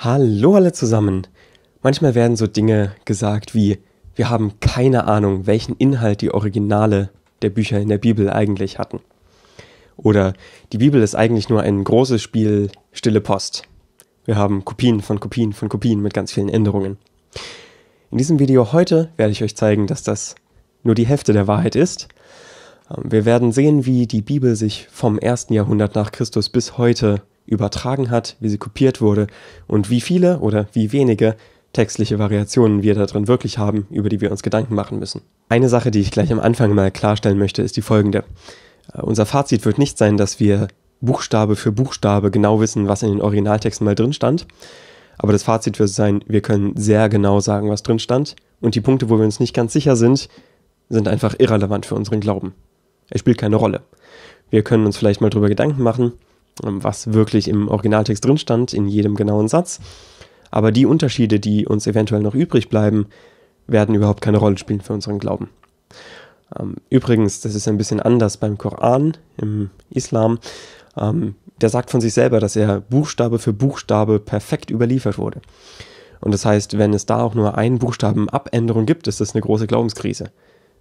Hallo alle zusammen. Manchmal werden so Dinge gesagt wie, wir haben keine Ahnung, welchen Inhalt die Originale der Bücher in der Bibel eigentlich hatten. Oder die Bibel ist eigentlich nur ein großes Spiel Stille Post. Wir haben Kopien von Kopien von Kopien mit ganz vielen Änderungen. In diesem Video heute werde ich euch zeigen, dass das nur die Hälfte der Wahrheit ist. Ähm, wir werden sehen, wie die Bibel sich vom ersten Jahrhundert nach Christus bis heute übertragen hat, wie sie kopiert wurde und wie viele oder wie wenige textliche Variationen wir da drin wirklich haben, über die wir uns Gedanken machen müssen. Eine Sache, die ich gleich am Anfang mal klarstellen möchte, ist die folgende. Äh, unser Fazit wird nicht sein, dass wir Buchstabe für Buchstabe genau wissen, was in den Originaltexten mal drin stand. Aber das Fazit wird sein, wir können sehr genau sagen, was drin stand. Und die Punkte, wo wir uns nicht ganz sicher sind, sind einfach irrelevant für unseren Glauben. Es spielt keine Rolle. Wir können uns vielleicht mal drüber Gedanken machen, ähm, was wirklich im Originaltext drin stand, in jedem genauen Satz. Aber die Unterschiede, die uns eventuell noch übrig bleiben, werden überhaupt keine Rolle spielen für unseren Glauben. Ähm, übrigens, das ist ein bisschen anders beim Koran, im Islam. Ähm, der sagt von sich selber, dass er Buchstabe für Buchstabe perfekt überliefert wurde. Und das heißt, wenn es da auch nur einen Buchstaben Abänderung gibt, ist das eine große Glaubenskrise.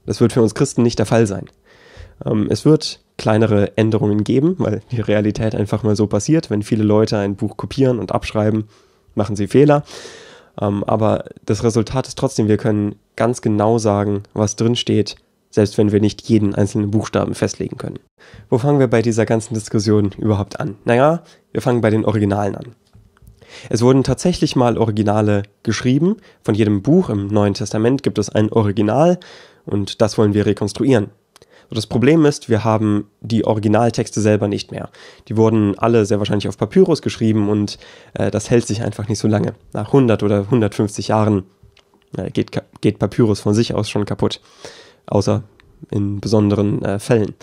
Das wird für uns Christen nicht der Fall sein. Es wird kleinere Änderungen geben, weil die Realität einfach mal so passiert. Wenn viele Leute ein Buch kopieren und abschreiben, machen sie Fehler. Ähm, aber das Resultat ist trotzdem, wir können ganz genau sagen, was drin steht, selbst wenn wir nicht jeden einzelnen Buchstaben festlegen können. Wo fangen wir bei dieser ganzen Diskussion überhaupt an? Naja, wir fangen bei den Originalen an. Es wurden tatsächlich mal Originale geschrieben. Von jedem Buch im Neuen Testament gibt es ein Original und das wollen wir rekonstruieren das Problem ist, wir haben die Originaltexte selber nicht mehr. Die wurden alle sehr wahrscheinlich auf Papyrus geschrieben und äh, das hält sich einfach nicht so lange. Nach 100 oder 150 Jahren äh, geht, geht, Papyrus von sich aus schon kaputt. Außer in besonderen äh, Fällen.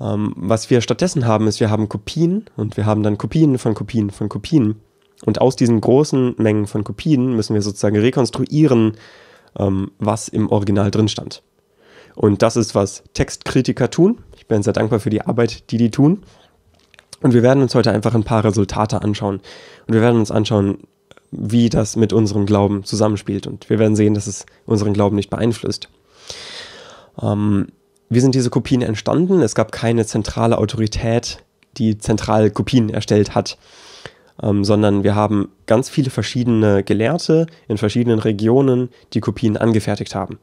Ähm, was wir stattdessen haben, ist, wir haben Kopien und wir haben dann Kopien von Kopien von Kopien. Und aus diesen großen Mengen von Kopien müssen wir sozusagen rekonstruieren, ähm, was im Original drin stand. Und das ist, was Textkritiker tun. Ich bin sehr dankbar für die Arbeit, die die tun. Und wir werden uns heute einfach ein paar Resultate anschauen. Und wir werden uns anschauen, wie das mit unserem Glauben zusammenspielt. Und wir werden sehen, dass es unseren Glauben nicht beeinflusst. Ähm, wie sind diese Kopien entstanden? Es gab keine zentrale Autorität, die zentral Kopien erstellt hat, ähm, sondern wir haben ganz viele verschiedene Gelehrte in verschiedenen Regionen, die Kopien angefertigt haben.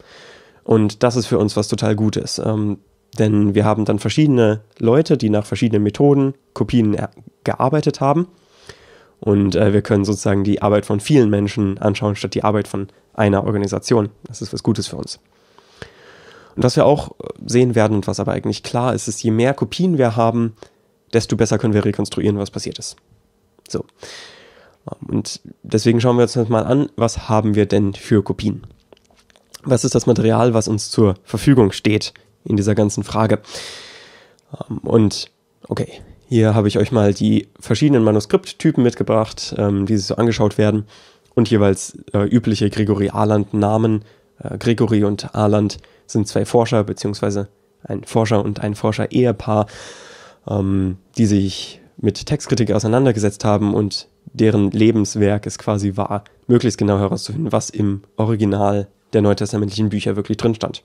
Und das ist für uns was total Gutes. Ähm, denn wir haben dann verschiedene Leute, die nach verschiedenen Methoden Kopien äh, gearbeitet haben. Und äh, wir können sozusagen die Arbeit von vielen Menschen anschauen, statt die Arbeit von einer Organisation. Das ist was Gutes für uns. Und was wir auch äh, sehen werden und was aber eigentlich klar ist, ist, je mehr Kopien wir haben, desto besser können wir rekonstruieren, was passiert ist. So. Ähm, und deswegen schauen wir uns jetzt mal an, was haben wir denn für Kopien? was ist das Material, was uns zur Verfügung steht in dieser ganzen Frage. Ähm, und okay, hier habe ich euch mal die verschiedenen Manuskripttypen mitgebracht, ähm, die sich so angeschaut werden und jeweils äh, übliche Gregory Arland-Namen. Äh, Gregory und Arland sind zwei Forscher, beziehungsweise ein Forscher und ein Forscher-Ehepaar, ähm, die sich mit Textkritik auseinandergesetzt haben und deren Lebenswerk es quasi war, möglichst genau herauszufinden, was im Original der neutestamentlichen Bücher wirklich drin stand.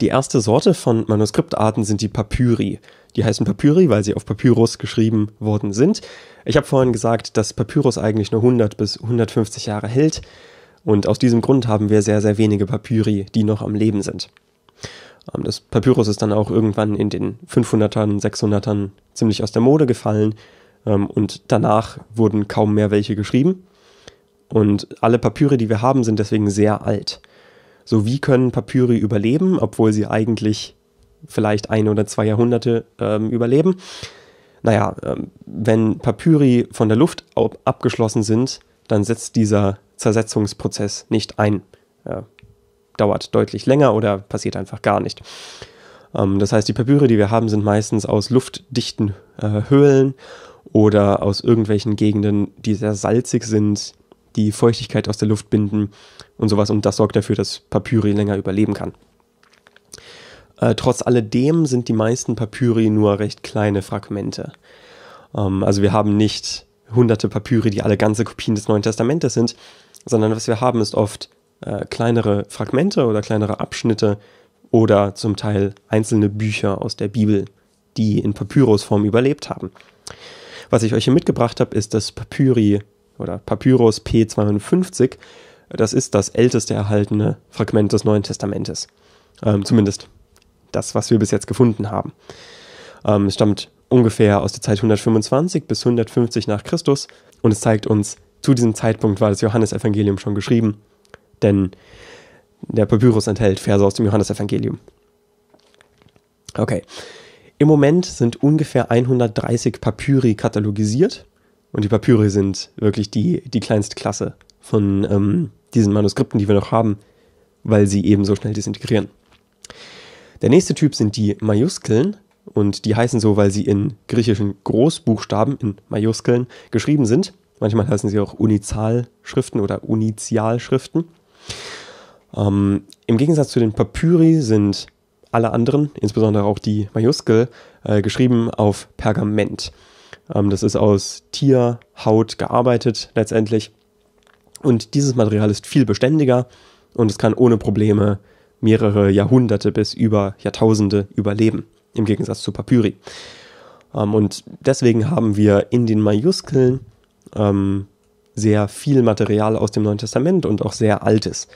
Die erste Sorte von Manuskriptarten sind die Papyri. Die heißen Papyri, weil sie auf Papyrus geschrieben worden sind. Ich habe vorhin gesagt, dass Papyrus eigentlich nur 100 bis 150 Jahre hält. Und aus diesem Grund haben wir sehr, sehr wenige Papyri, die noch am Leben sind. Ähm, das Papyrus ist dann auch irgendwann in den 500ern, 600ern ziemlich aus der Mode gefallen. Ähm, und danach wurden kaum mehr welche geschrieben. Und alle Papyri, die wir haben, sind deswegen sehr alt. So wie können Papyri überleben, obwohl sie eigentlich vielleicht ein oder zwei Jahrhunderte ähm, überleben? Naja, ähm, wenn Papyri von der Luft ab abgeschlossen sind, dann setzt dieser Zersetzungsprozess nicht ein. Äh, dauert deutlich länger oder passiert einfach gar nicht. Ähm, das heißt, die Papyre, die wir haben, sind meistens aus luftdichten äh, Höhlen oder aus irgendwelchen Gegenden, die sehr salzig sind, die Feuchtigkeit aus der Luft binden und sowas. Und das sorgt dafür, dass Papyri länger überleben kann. Äh, trotz alledem sind die meisten Papyri nur recht kleine Fragmente. Ähm, also wir haben nicht hunderte Papyri, die alle ganze Kopien des Neuen Testamentes sind, sondern was wir haben, ist oft äh, kleinere Fragmente oder kleinere Abschnitte oder zum Teil einzelne Bücher aus der Bibel, die in Papyrusform überlebt haben. Was ich euch hier mitgebracht habe, ist das Papyri oder Papyrus p 52 Das ist das älteste erhaltene Fragment des Neuen Testamentes. Ähm, zumindest das, was wir bis jetzt gefunden haben. Ähm, es stammt ungefähr aus der Zeit 125 bis 150 nach Christus und es zeigt uns, zu diesem Zeitpunkt war das Johannesevangelium schon geschrieben, denn der Papyrus enthält Verse aus dem Johannesevangelium. Okay. Im Moment sind ungefähr 130 Papyri katalogisiert und die Papyri sind wirklich die, die kleinste Klasse von ähm, diesen Manuskripten, die wir noch haben, weil sie eben so schnell disintegrieren. Der nächste Typ sind die Majuskeln und die heißen so, weil sie in griechischen Großbuchstaben, in Majuskeln, geschrieben sind. Manchmal heißen sie auch Unizalschriften oder Unizialschriften. Ähm, Im Gegensatz zu den Papyri sind alle anderen, insbesondere auch die Majuskel, äh, geschrieben auf Pergament. Ähm, das ist aus Tierhaut gearbeitet letztendlich. Und dieses Material ist viel beständiger und es kann ohne Probleme mehrere Jahrhunderte bis über Jahrtausende überleben, im Gegensatz zu Papyri. Ähm, und deswegen haben wir in den Majuskeln ähm, sehr viel Material aus dem Neuen Testament und auch sehr altes.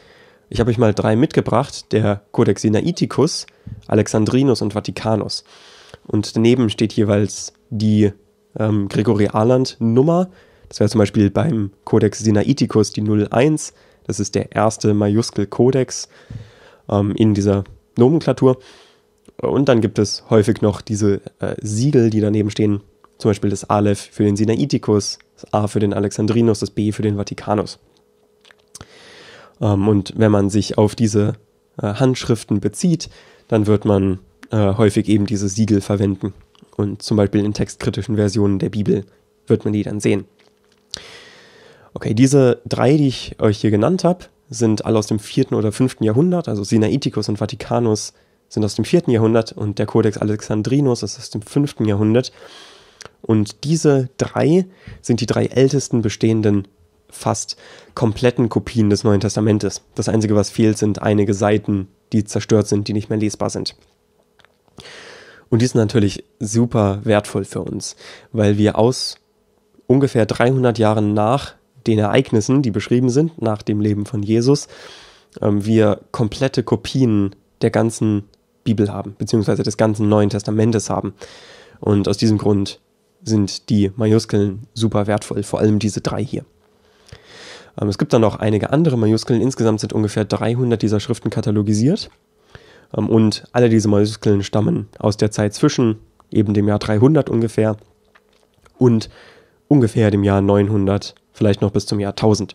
Ich habe euch mal drei mitgebracht, der Codex Sinaiticus, Alexandrinus und Vaticanus. Und daneben steht jeweils die ähm, Gregory Arland Nummer. Das wäre zum Beispiel beim Codex Sinaiticus die 01. Das ist der erste Majuskelkodex ähm, in dieser Nomenklatur. Und dann gibt es häufig noch diese äh, Siegel, die daneben stehen. Zum Beispiel das Aleph für den Sinaiticus, das A für den Alexandrinus, das B für den Vatikanus. Ähm, und wenn man sich auf diese äh, Handschriften bezieht, dann wird man äh, häufig eben diese Siegel verwenden. Und zum Beispiel in textkritischen Versionen der Bibel wird man die dann sehen. Okay, diese drei, die ich euch hier genannt habe, sind alle aus dem 4. oder 5. Jahrhundert, also Sinaiticus und Vaticanus sind aus dem 4. Jahrhundert und der Codex Alexandrinus ist aus dem 5. Jahrhundert. Und diese drei sind die drei ältesten bestehenden fast kompletten Kopien des Neuen Testamentes. Das Einzige, was fehlt, sind einige Seiten, die zerstört sind, die nicht mehr lesbar sind. Und die sind natürlich super wertvoll für uns, weil wir aus ungefähr 300 Jahren nach den Ereignissen, die beschrieben sind, nach dem Leben von Jesus, ähm, wir komplette Kopien der ganzen Bibel haben, beziehungsweise des ganzen Neuen Testamentes haben. Und aus diesem Grund sind die Majuskeln super wertvoll, vor allem diese drei hier. Ähm, es gibt dann noch einige andere Majuskeln. Insgesamt sind ungefähr 300 dieser Schriften katalogisiert. Ähm, und alle diese Muskeln stammen aus der Zeit zwischen eben dem Jahr 300 ungefähr und ungefähr dem Jahr 900, vielleicht noch bis zum Jahr 1000.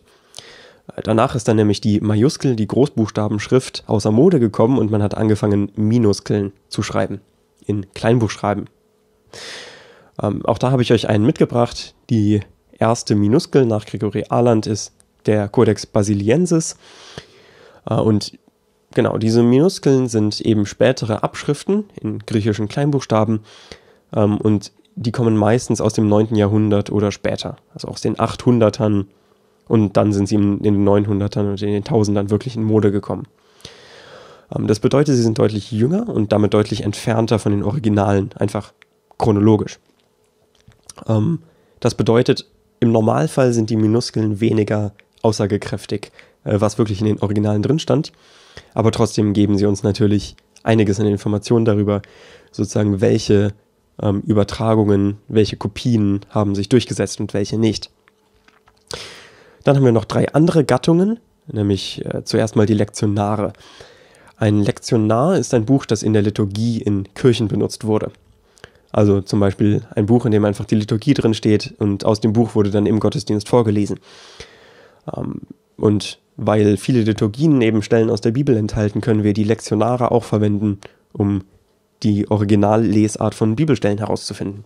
Äh, danach ist dann nämlich die Majuskel, die Großbuchstabenschrift, außer Mode gekommen und man hat angefangen, Minuskeln zu schreiben, in Kleinbuchschreiben. Ähm, auch da habe ich euch einen mitgebracht. Die erste Minuskel nach Gregory Arland ist der Codex Basiliensis. Äh, und Genau, diese Minuskeln sind eben spätere Abschriften in griechischen Kleinbuchstaben ähm, und die kommen meistens aus dem 9. Jahrhundert oder später, also aus den 800ern und dann sind sie in den 900ern und in den 1000ern wirklich in Mode gekommen. Ähm, das bedeutet, sie sind deutlich jünger und damit deutlich entfernter von den Originalen, einfach chronologisch. Ähm, das bedeutet, im Normalfall sind die Minuskeln weniger aussagekräftig, äh, was wirklich in den Originalen drin stand. Aber trotzdem geben sie uns natürlich einiges an Informationen darüber, sozusagen welche ähm, Übertragungen, welche Kopien haben sich durchgesetzt und welche nicht. Dann haben wir noch drei andere Gattungen, nämlich äh, zuerst mal die Lektionare. Ein Lektionar ist ein Buch, das in der Liturgie in Kirchen benutzt wurde. Also zum Beispiel ein Buch, in dem einfach die Liturgie drin steht und aus dem Buch wurde dann im Gottesdienst vorgelesen. Ähm, und weil viele Liturgien eben Stellen aus der Bibel enthalten, können wir die Lektionare auch verwenden, um die Originallesart von Bibelstellen herauszufinden.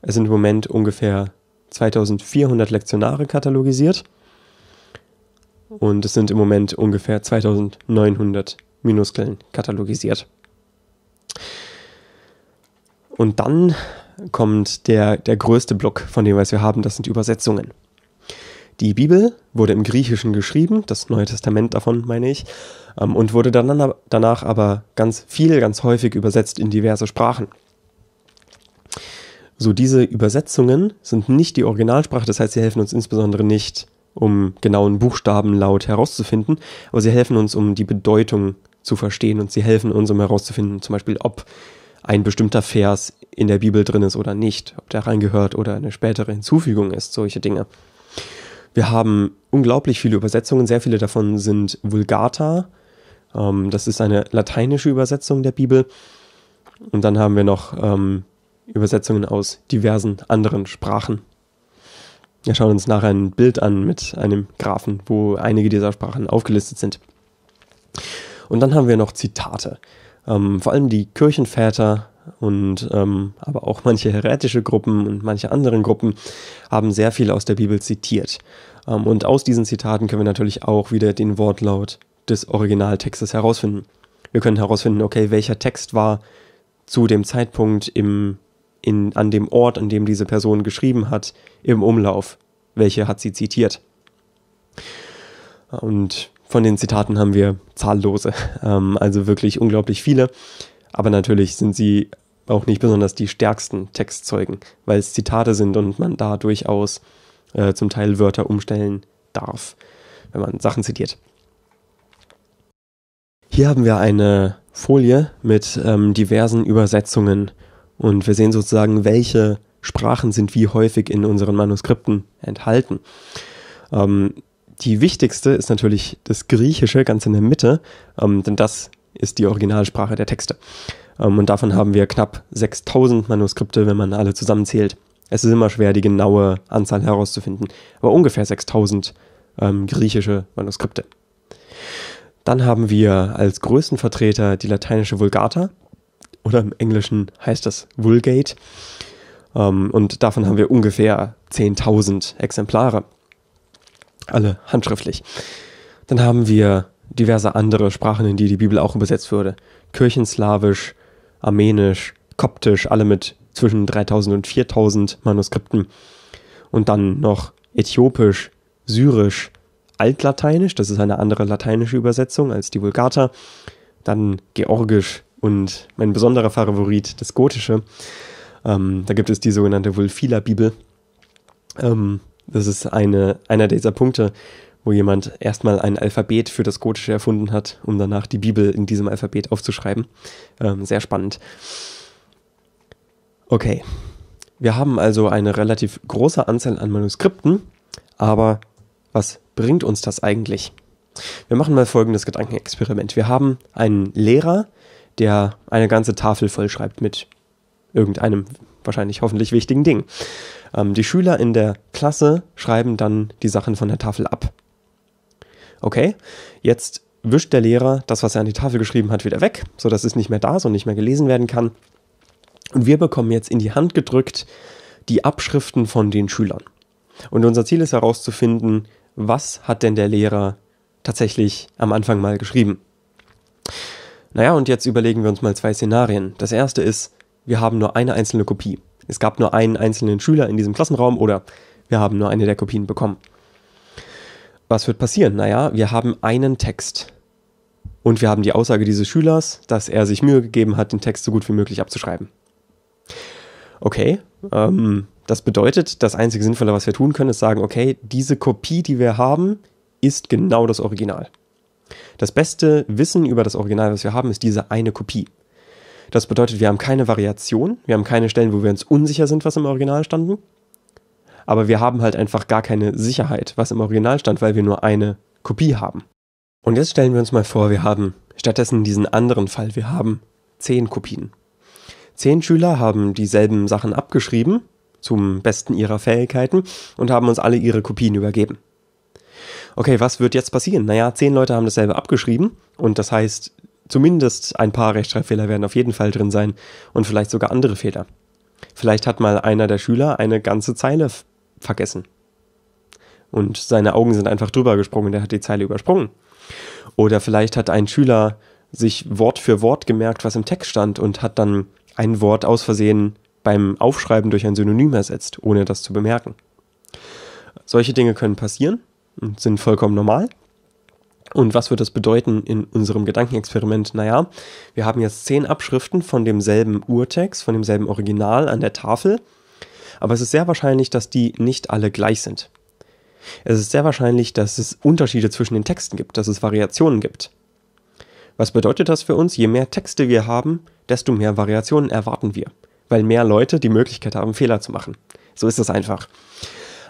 Es sind im Moment ungefähr 2400 Lektionare katalogisiert und es sind im Moment ungefähr 2900 Minuskeln katalogisiert. Und dann kommt der, der größte Block, von dem was wir haben, das sind Übersetzungen. Die Bibel wurde im Griechischen geschrieben, das Neue Testament davon meine ich, ähm, und wurde danach aber ganz viel, ganz häufig übersetzt in diverse Sprachen. So, diese Übersetzungen sind nicht die Originalsprache, das heißt, sie helfen uns insbesondere nicht, um genauen Buchstabenlaut herauszufinden, aber sie helfen uns, um die Bedeutung zu verstehen und sie helfen uns, um herauszufinden, zum Beispiel, ob ein bestimmter Vers in der Bibel drin ist oder nicht, ob der reingehört oder eine spätere Hinzufügung ist, solche Dinge. Wir haben unglaublich viele Übersetzungen, sehr viele davon sind Vulgata. Ähm, das ist eine lateinische Übersetzung der Bibel. Und dann haben wir noch ähm, Übersetzungen aus diversen anderen Sprachen. Wir schauen uns nachher ein Bild an mit einem Graphen, wo einige dieser Sprachen aufgelistet sind. Und dann haben wir noch Zitate. Ähm, vor allem die Kirchenväter und ähm, aber auch manche heretische Gruppen und manche anderen Gruppen haben sehr viel aus der Bibel zitiert. Ähm, und aus diesen Zitaten können wir natürlich auch wieder den Wortlaut des Originaltextes herausfinden. Wir können herausfinden, okay, welcher Text war zu dem Zeitpunkt im, in, an dem Ort, an dem diese Person geschrieben hat, im Umlauf. Welche hat sie zitiert? Und von den Zitaten haben wir zahllose, ähm, also wirklich unglaublich viele. Aber natürlich sind sie auch nicht besonders die stärksten Textzeugen, weil es Zitate sind und man da durchaus äh, zum Teil Wörter umstellen darf, wenn man Sachen zitiert. Hier haben wir eine Folie mit ähm, diversen Übersetzungen und wir sehen sozusagen, welche Sprachen sind wie häufig in unseren Manuskripten enthalten. Ähm, die wichtigste ist natürlich das Griechische ganz in der Mitte, ähm, denn das ist die Originalsprache der Texte. Ähm, und davon haben wir knapp 6000 Manuskripte, wenn man alle zusammenzählt. Es ist immer schwer, die genaue Anzahl herauszufinden, aber ungefähr 6000 ähm, griechische Manuskripte. Dann haben wir als größten Vertreter die lateinische Vulgata oder im Englischen heißt das Vulgate. Ähm, und davon haben wir ungefähr 10.000 Exemplare, alle handschriftlich. Dann haben wir diverse andere Sprachen, in die die Bibel auch übersetzt wurde. Kirchenslawisch, Armenisch, Koptisch, alle mit zwischen 3000 und 4000 Manuskripten. Und dann noch Äthiopisch, Syrisch, Altlateinisch, das ist eine andere lateinische Übersetzung als die Vulgata. Dann Georgisch und mein besonderer Favorit, das Gotische. Ähm, da gibt es die sogenannte Vulfila-Bibel. Ähm, das ist eine, einer dieser Punkte, wo jemand erstmal ein Alphabet für das Gotische erfunden hat, um danach die Bibel in diesem Alphabet aufzuschreiben. Ähm, sehr spannend. Okay, wir haben also eine relativ große Anzahl an Manuskripten, aber was bringt uns das eigentlich? Wir machen mal folgendes Gedankenexperiment. Wir haben einen Lehrer, der eine ganze Tafel vollschreibt mit irgendeinem wahrscheinlich hoffentlich wichtigen Ding. Ähm, die Schüler in der Klasse schreiben dann die Sachen von der Tafel ab okay, jetzt wischt der Lehrer das, was er an die Tafel geschrieben hat, wieder weg, sodass es nicht mehr da ist und nicht mehr gelesen werden kann. Und wir bekommen jetzt in die Hand gedrückt die Abschriften von den Schülern. Und unser Ziel ist herauszufinden, was hat denn der Lehrer tatsächlich am Anfang mal geschrieben. Naja, und jetzt überlegen wir uns mal zwei Szenarien. Das erste ist, wir haben nur eine einzelne Kopie. Es gab nur einen einzelnen Schüler in diesem Klassenraum oder wir haben nur eine der Kopien bekommen. Was wird passieren? Naja, wir haben einen Text. Und wir haben die Aussage dieses Schülers, dass er sich Mühe gegeben hat, den Text so gut wie möglich abzuschreiben. Okay, ähm, das bedeutet, das einzige Sinnvolle, was wir tun können, ist sagen, okay, diese Kopie, die wir haben, ist genau das Original. Das beste Wissen über das Original, was wir haben, ist diese eine Kopie. Das bedeutet, wir haben keine Variation, wir haben keine Stellen, wo wir uns unsicher sind, was im Original standen, aber wir haben halt einfach gar keine Sicherheit, was im Original stand, weil wir nur eine Kopie haben. Und jetzt stellen wir uns mal vor, wir haben stattdessen diesen anderen Fall, wir haben zehn Kopien. Zehn Schüler haben dieselben Sachen abgeschrieben, zum Besten ihrer Fähigkeiten, und haben uns alle ihre Kopien übergeben. Okay, was wird jetzt passieren? Naja, zehn Leute haben dasselbe abgeschrieben, und das heißt, zumindest ein paar Rechtschreibfehler werden auf jeden Fall drin sein, und vielleicht sogar andere Fehler. Vielleicht hat mal einer der Schüler eine ganze Zeile vergessen. Und seine Augen sind einfach drüber gesprungen, der hat die Zeile übersprungen. Oder vielleicht hat ein Schüler sich Wort für Wort gemerkt, was im Text stand und hat dann ein Wort aus Versehen beim Aufschreiben durch ein Synonym ersetzt, ohne das zu bemerken. Solche Dinge können passieren und sind vollkommen normal. Und was wird das bedeuten in unserem Gedankenexperiment? Naja, wir haben jetzt zehn Abschriften von demselben Urtext, von demselben Original an der Tafel aber es ist sehr wahrscheinlich, dass die nicht alle gleich sind. Es ist sehr wahrscheinlich, dass es Unterschiede zwischen den Texten gibt, dass es Variationen gibt. Was bedeutet das für uns? Je mehr Texte wir haben, desto mehr Variationen erwarten wir, weil mehr Leute die Möglichkeit haben, Fehler zu machen. So ist es einfach.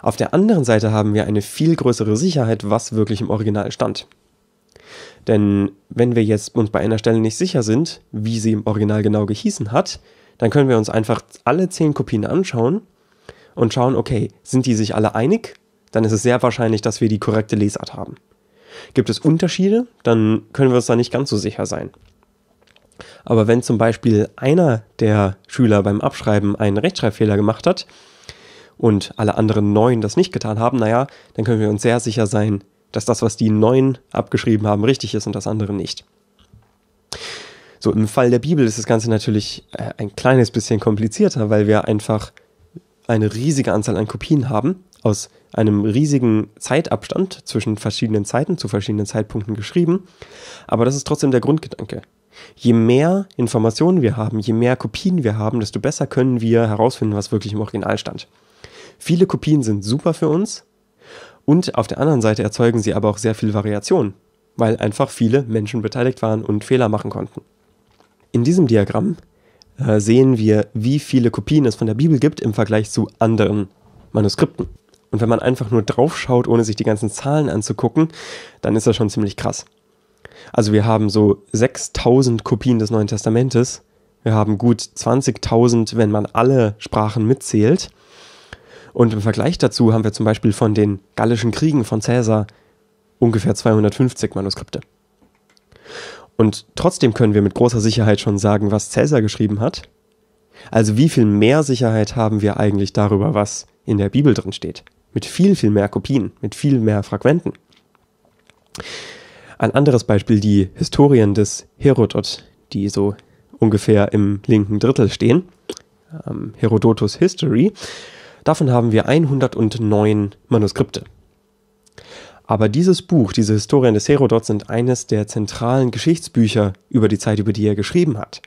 Auf der anderen Seite haben wir eine viel größere Sicherheit, was wirklich im Original stand. Denn wenn wir jetzt uns bei einer Stelle nicht sicher sind, wie sie im Original genau gehießen hat, dann können wir uns einfach alle zehn Kopien anschauen und schauen, okay, sind die sich alle einig? Dann ist es sehr wahrscheinlich, dass wir die korrekte Lesart haben. Gibt es Unterschiede? Dann können wir uns da nicht ganz so sicher sein. Aber wenn zum Beispiel einer der Schüler beim Abschreiben einen Rechtschreibfehler gemacht hat und alle anderen neun das nicht getan haben, naja, dann können wir uns sehr sicher sein, dass das, was die neun abgeschrieben haben, richtig ist und das andere nicht. So, im Fall der Bibel ist das Ganze natürlich äh, ein kleines bisschen komplizierter, weil wir einfach eine riesige Anzahl an Kopien haben, aus einem riesigen Zeitabstand zwischen verschiedenen Zeiten zu verschiedenen Zeitpunkten geschrieben. Aber das ist trotzdem der Grundgedanke. Je mehr Informationen wir haben, je mehr Kopien wir haben, desto besser können wir herausfinden, was wirklich im Original stand. Viele Kopien sind super für uns und auf der anderen Seite erzeugen sie aber auch sehr viel Variation, weil einfach viele Menschen beteiligt waren und Fehler machen konnten. In diesem Diagramm äh, sehen wir, wie viele Kopien es von der Bibel gibt im Vergleich zu anderen Manuskripten. Und wenn man einfach nur draufschaut, ohne sich die ganzen Zahlen anzugucken, dann ist das schon ziemlich krass. Also wir haben so 6000 Kopien des Neuen Testamentes. Wir haben gut 20.000, wenn man alle Sprachen mitzählt. Und im Vergleich dazu haben wir zum Beispiel von den gallischen Kriegen von Caesar ungefähr 250 Manuskripte. Und trotzdem können wir mit großer Sicherheit schon sagen, was Cäsar geschrieben hat. Also wie viel mehr Sicherheit haben wir eigentlich darüber, was in der Bibel drin steht? Mit viel, viel mehr Kopien, mit viel mehr Fragmenten. Ein anderes Beispiel die Historien des Herodot, die so ungefähr im linken Drittel stehen. Ähm, Herodotus History. Davon haben wir 109 Manuskripte. Aber dieses Buch, diese Historien des Herodot, sind eines der zentralen Geschichtsbücher über die Zeit, über die er geschrieben hat.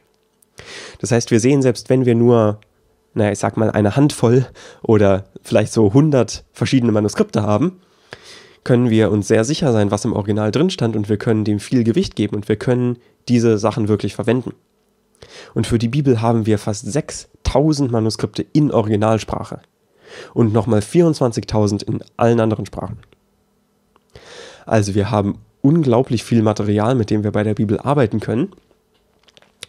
Das heißt, wir sehen, selbst wenn wir nur, naja, ich sag mal, eine Handvoll oder vielleicht so 100 verschiedene Manuskripte haben, können wir uns sehr sicher sein, was im Original drin stand und wir können dem viel Gewicht geben und wir können diese Sachen wirklich verwenden. Und für die Bibel haben wir fast 6000 Manuskripte in Originalsprache und nochmal 24.000 in allen anderen Sprachen. Also wir haben unglaublich viel Material, mit dem wir bei der Bibel arbeiten können.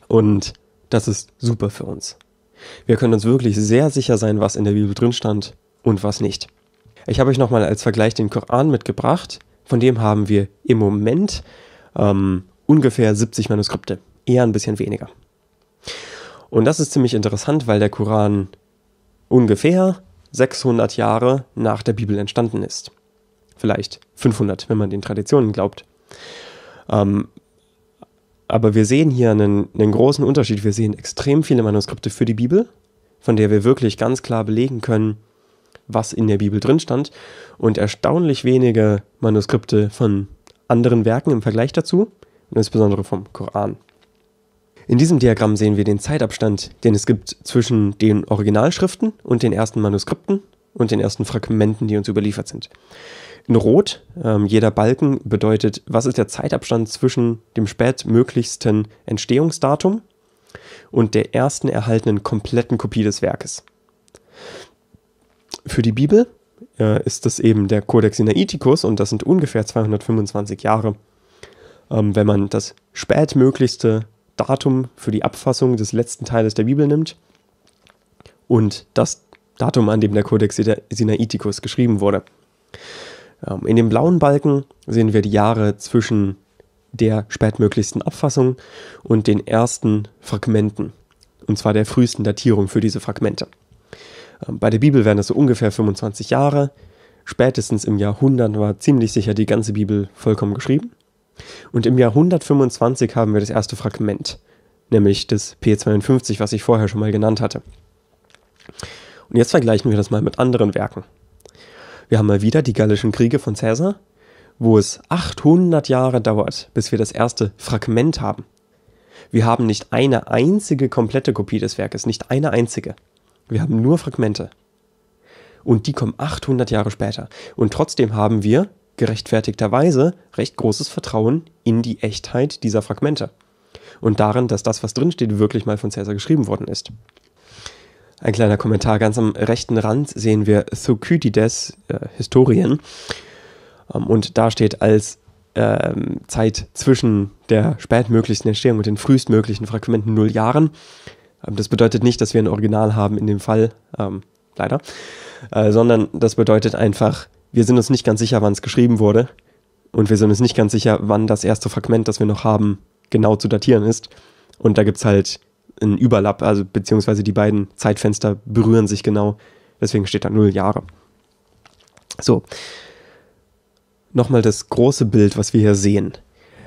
Und das ist super für uns. Wir können uns wirklich sehr sicher sein, was in der Bibel drin stand und was nicht. Ich habe euch nochmal als Vergleich den Koran mitgebracht. Von dem haben wir im Moment ähm, ungefähr 70 Manuskripte, eher ein bisschen weniger. Und das ist ziemlich interessant, weil der Koran ungefähr 600 Jahre nach der Bibel entstanden ist vielleicht 500, wenn man den Traditionen glaubt. Ähm, aber wir sehen hier einen, einen großen Unterschied. Wir sehen extrem viele Manuskripte für die Bibel, von der wir wirklich ganz klar belegen können, was in der Bibel drin stand, und erstaunlich wenige Manuskripte von anderen Werken im Vergleich dazu, und insbesondere vom Koran. In diesem Diagramm sehen wir den Zeitabstand, den es gibt zwischen den Originalschriften und den ersten Manuskripten und den ersten Fragmenten, die uns überliefert sind in Rot. Ähm, jeder Balken bedeutet, was ist der Zeitabstand zwischen dem spätmöglichsten Entstehungsdatum und der ersten erhaltenen kompletten Kopie des Werkes. Für die Bibel äh, ist das eben der Codex Sinaiticus und das sind ungefähr 225 Jahre. Ähm, wenn man das spätmöglichste Datum für die Abfassung des letzten Teiles der Bibel nimmt und das Datum, an dem der Codex Sinaiticus geschrieben wurde. Ähm, in dem blauen Balken sehen wir die Jahre zwischen der spätmöglichsten Abfassung und den ersten Fragmenten, und zwar der frühesten Datierung für diese Fragmente. Ähm, bei der Bibel wären das so ungefähr 25 Jahre. Spätestens im Jahrhundert war ziemlich sicher die ganze Bibel vollkommen geschrieben. Und im Jahr 125 haben wir das erste Fragment, nämlich das P52, was ich vorher schon mal genannt hatte. Und jetzt vergleichen wir das mal mit anderen Werken. Wir haben mal wieder die Gallischen Kriege von Caesar, wo es 800 Jahre dauert, bis wir das erste Fragment haben. Wir haben nicht eine einzige komplette Kopie des Werkes, nicht eine einzige. Wir haben nur Fragmente. Und die kommen 800 Jahre später. Und trotzdem haben wir, gerechtfertigterweise, recht großes Vertrauen in die Echtheit dieser Fragmente. Und darin, dass das, was drinsteht, wirklich mal von Caesar geschrieben worden ist. Ein kleiner Kommentar. Ganz am rechten Rand sehen wir Thukydides äh, Historien. Ähm, und da steht als ähm, Zeit zwischen der spätmöglichsten Entstehung und den frühestmöglichen Fragmenten null Jahren. Ähm, das bedeutet nicht, dass wir ein Original haben in dem Fall, ähm, leider, äh, sondern das bedeutet einfach, wir sind uns nicht ganz sicher, wann es geschrieben wurde. Und wir sind uns nicht ganz sicher, wann das erste Fragment, das wir noch haben, genau zu datieren ist. Und da gibt es halt ein Überlapp, also beziehungsweise die beiden Zeitfenster berühren sich genau. Deswegen steht da null Jahre. So. Nochmal das große Bild, was wir hier sehen.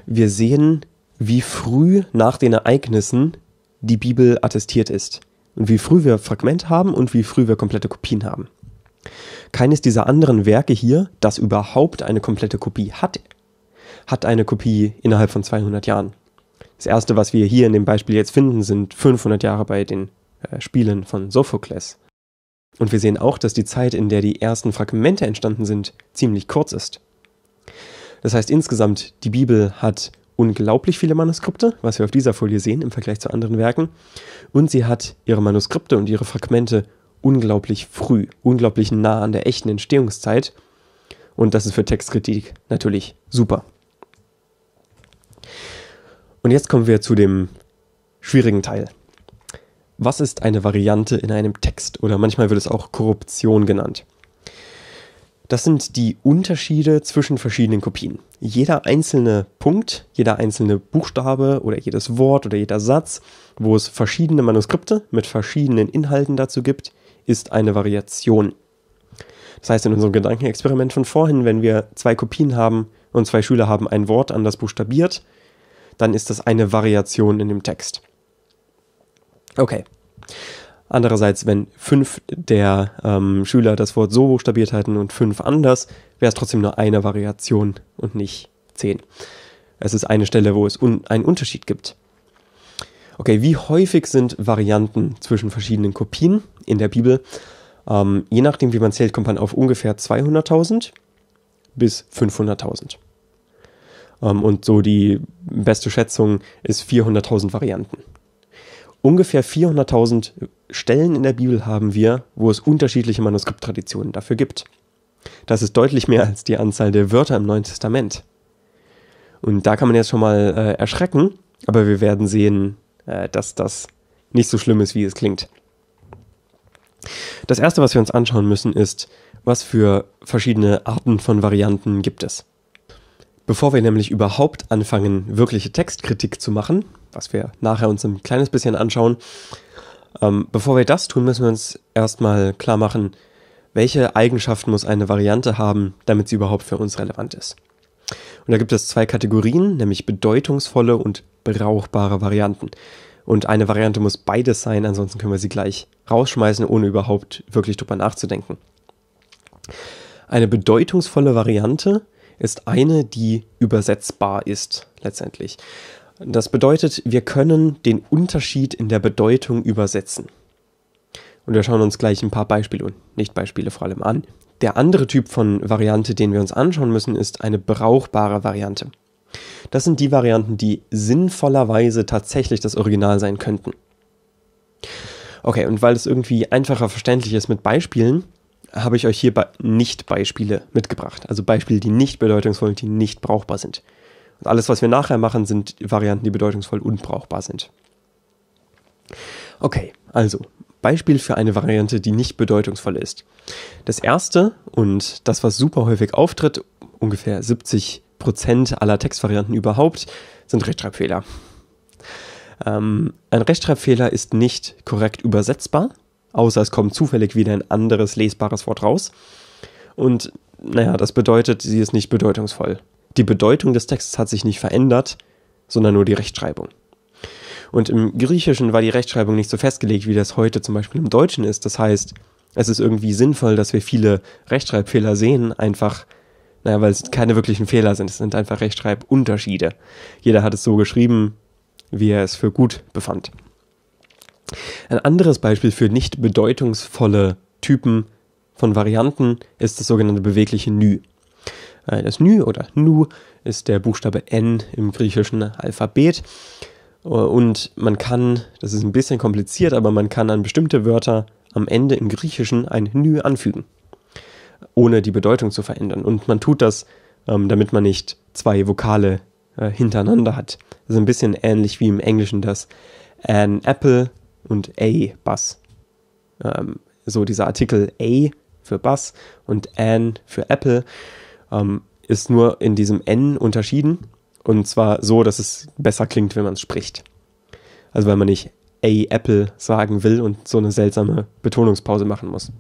Wir sehen, wie früh nach den Ereignissen die Bibel attestiert ist. Und wie früh wir Fragment haben und wie früh wir komplette Kopien haben. Keines dieser anderen Werke hier, das überhaupt eine komplette Kopie hat, hat eine Kopie innerhalb von 200 Jahren. Das erste, was wir hier in dem Beispiel jetzt finden, sind 500 Jahre bei den äh, Spielen von Sophokles. Und wir sehen auch, dass die Zeit, in der die ersten Fragmente entstanden sind, ziemlich kurz ist. Das heißt insgesamt, die Bibel hat unglaublich viele Manuskripte, was wir auf dieser Folie sehen im Vergleich zu anderen Werken. Und sie hat ihre Manuskripte und ihre Fragmente unglaublich früh, unglaublich nah an der echten Entstehungszeit. Und das ist für Textkritik natürlich super. Und jetzt kommen wir zu dem schwierigen Teil. Was ist eine Variante in einem Text oder manchmal wird es auch Korruption genannt? Das sind die Unterschiede zwischen verschiedenen Kopien. Jeder einzelne Punkt, jeder einzelne Buchstabe oder jedes Wort oder jeder Satz, wo es verschiedene Manuskripte mit verschiedenen Inhalten dazu gibt, ist eine Variation. Das heißt, in unserem Gedankenexperiment von vorhin, wenn wir zwei Kopien haben und zwei Schüler haben ein Wort anders buchstabiert, dann ist das eine Variation in dem Text. Okay. Andererseits, wenn fünf der ähm, Schüler das Wort so buchstabiert hätten und fünf anders, wäre es trotzdem nur eine Variation und nicht zehn. Es ist eine Stelle, wo es un einen Unterschied gibt. Okay, wie häufig sind Varianten zwischen verschiedenen Kopien in der Bibel? Ähm, je nachdem, wie man zählt, kommt man auf ungefähr 200.000 bis 500.000. Ähm, und so die beste Schätzung ist 400.000 Varianten. Ungefähr 400.000 Stellen in der Bibel haben wir, wo es unterschiedliche Manuskripttraditionen dafür gibt. Das ist deutlich mehr als die Anzahl der Wörter im Neuen Testament. Und da kann man jetzt schon mal äh, erschrecken, aber wir werden sehen, äh, dass das nicht so schlimm ist, wie es klingt. Das Erste, was wir uns anschauen müssen, ist, was für verschiedene Arten von Varianten gibt es. Bevor wir nämlich überhaupt anfangen, wirkliche Textkritik zu machen, was wir nachher uns ein kleines bisschen anschauen, ähm, bevor wir das tun, müssen wir uns erstmal klar machen, welche Eigenschaften muss eine Variante haben, damit sie überhaupt für uns relevant ist. Und da gibt es zwei Kategorien, nämlich bedeutungsvolle und brauchbare Varianten. Und eine Variante muss beides sein, ansonsten können wir sie gleich rausschmeißen, ohne überhaupt wirklich drüber nachzudenken. Eine bedeutungsvolle Variante ist, ist eine, die übersetzbar ist letztendlich. Das bedeutet, wir können den Unterschied in der Bedeutung übersetzen. Und wir schauen uns gleich ein paar Beispiele und Nichtbeispiele vor allem an. Der andere Typ von Variante, den wir uns anschauen müssen, ist eine brauchbare Variante. Das sind die Varianten, die sinnvollerweise tatsächlich das Original sein könnten. Okay, und weil es irgendwie einfacher verständlich ist mit Beispielen, habe ich euch hier Nicht-Beispiele mitgebracht. Also Beispiele, die nicht bedeutungsvoll, und die nicht brauchbar sind. Und alles, was wir nachher machen, sind Varianten, die bedeutungsvoll und brauchbar sind. Okay, also Beispiel für eine Variante, die nicht bedeutungsvoll ist. Das erste und das, was super häufig auftritt, ungefähr 70 aller Textvarianten überhaupt, sind Rechtschreibfehler. Ähm, ein Rechtschreibfehler ist nicht korrekt übersetzbar außer es kommt zufällig wieder ein anderes lesbares Wort raus. Und naja, das bedeutet, sie ist nicht bedeutungsvoll. Die Bedeutung des Textes hat sich nicht verändert, sondern nur die Rechtschreibung. Und im Griechischen war die Rechtschreibung nicht so festgelegt, wie das heute zum Beispiel im Deutschen ist. Das heißt, es ist irgendwie sinnvoll, dass wir viele Rechtschreibfehler sehen, einfach, naja, weil es keine wirklichen Fehler sind, es sind einfach Rechtschreibunterschiede. Jeder hat es so geschrieben, wie er es für gut befand. Ein anderes Beispiel für nicht bedeutungsvolle Typen von Varianten ist das sogenannte bewegliche Nü. Äh, das Nü oder Nu ist der Buchstabe N im griechischen Alphabet. Äh, und man kann, das ist ein bisschen kompliziert, aber man kann an bestimmte Wörter am Ende im Griechischen ein Nü anfügen, ohne die Bedeutung zu verändern. Und man tut das, ähm, damit man nicht zwei Vokale äh, hintereinander hat. Das ist ein bisschen ähnlich wie im Englischen das an apple und A, Bass. Ähm, so dieser Artikel A für Bass und N für Apple ähm, ist nur in diesem N unterschieden. Und zwar so, dass es besser klingt, wenn man es spricht. Also wenn man nicht A Apple sagen will und so eine seltsame Betonungspause machen muss.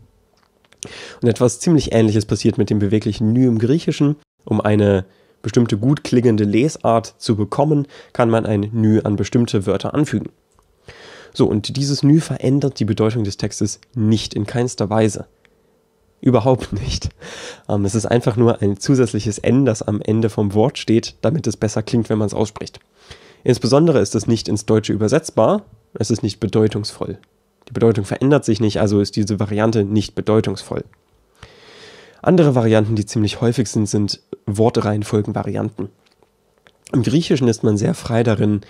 Und etwas ziemlich ähnliches passiert mit dem beweglichen Nü im Griechischen. Um eine bestimmte gut klingende Lesart zu bekommen, kann man ein Nü an bestimmte Wörter anfügen. So, und dieses Nü verändert die Bedeutung des Textes nicht in keinster Weise. Überhaupt nicht. Ähm, es ist einfach nur ein zusätzliches N, das am Ende vom Wort steht, damit es besser klingt, wenn man es ausspricht. Insbesondere ist es nicht ins Deutsche übersetzbar, es ist nicht bedeutungsvoll. Die Bedeutung verändert sich nicht, also ist diese Variante nicht bedeutungsvoll. Andere Varianten, die ziemlich häufig sind, sind Wortreihenfolgenvarianten. Im Griechischen ist man sehr frei darin,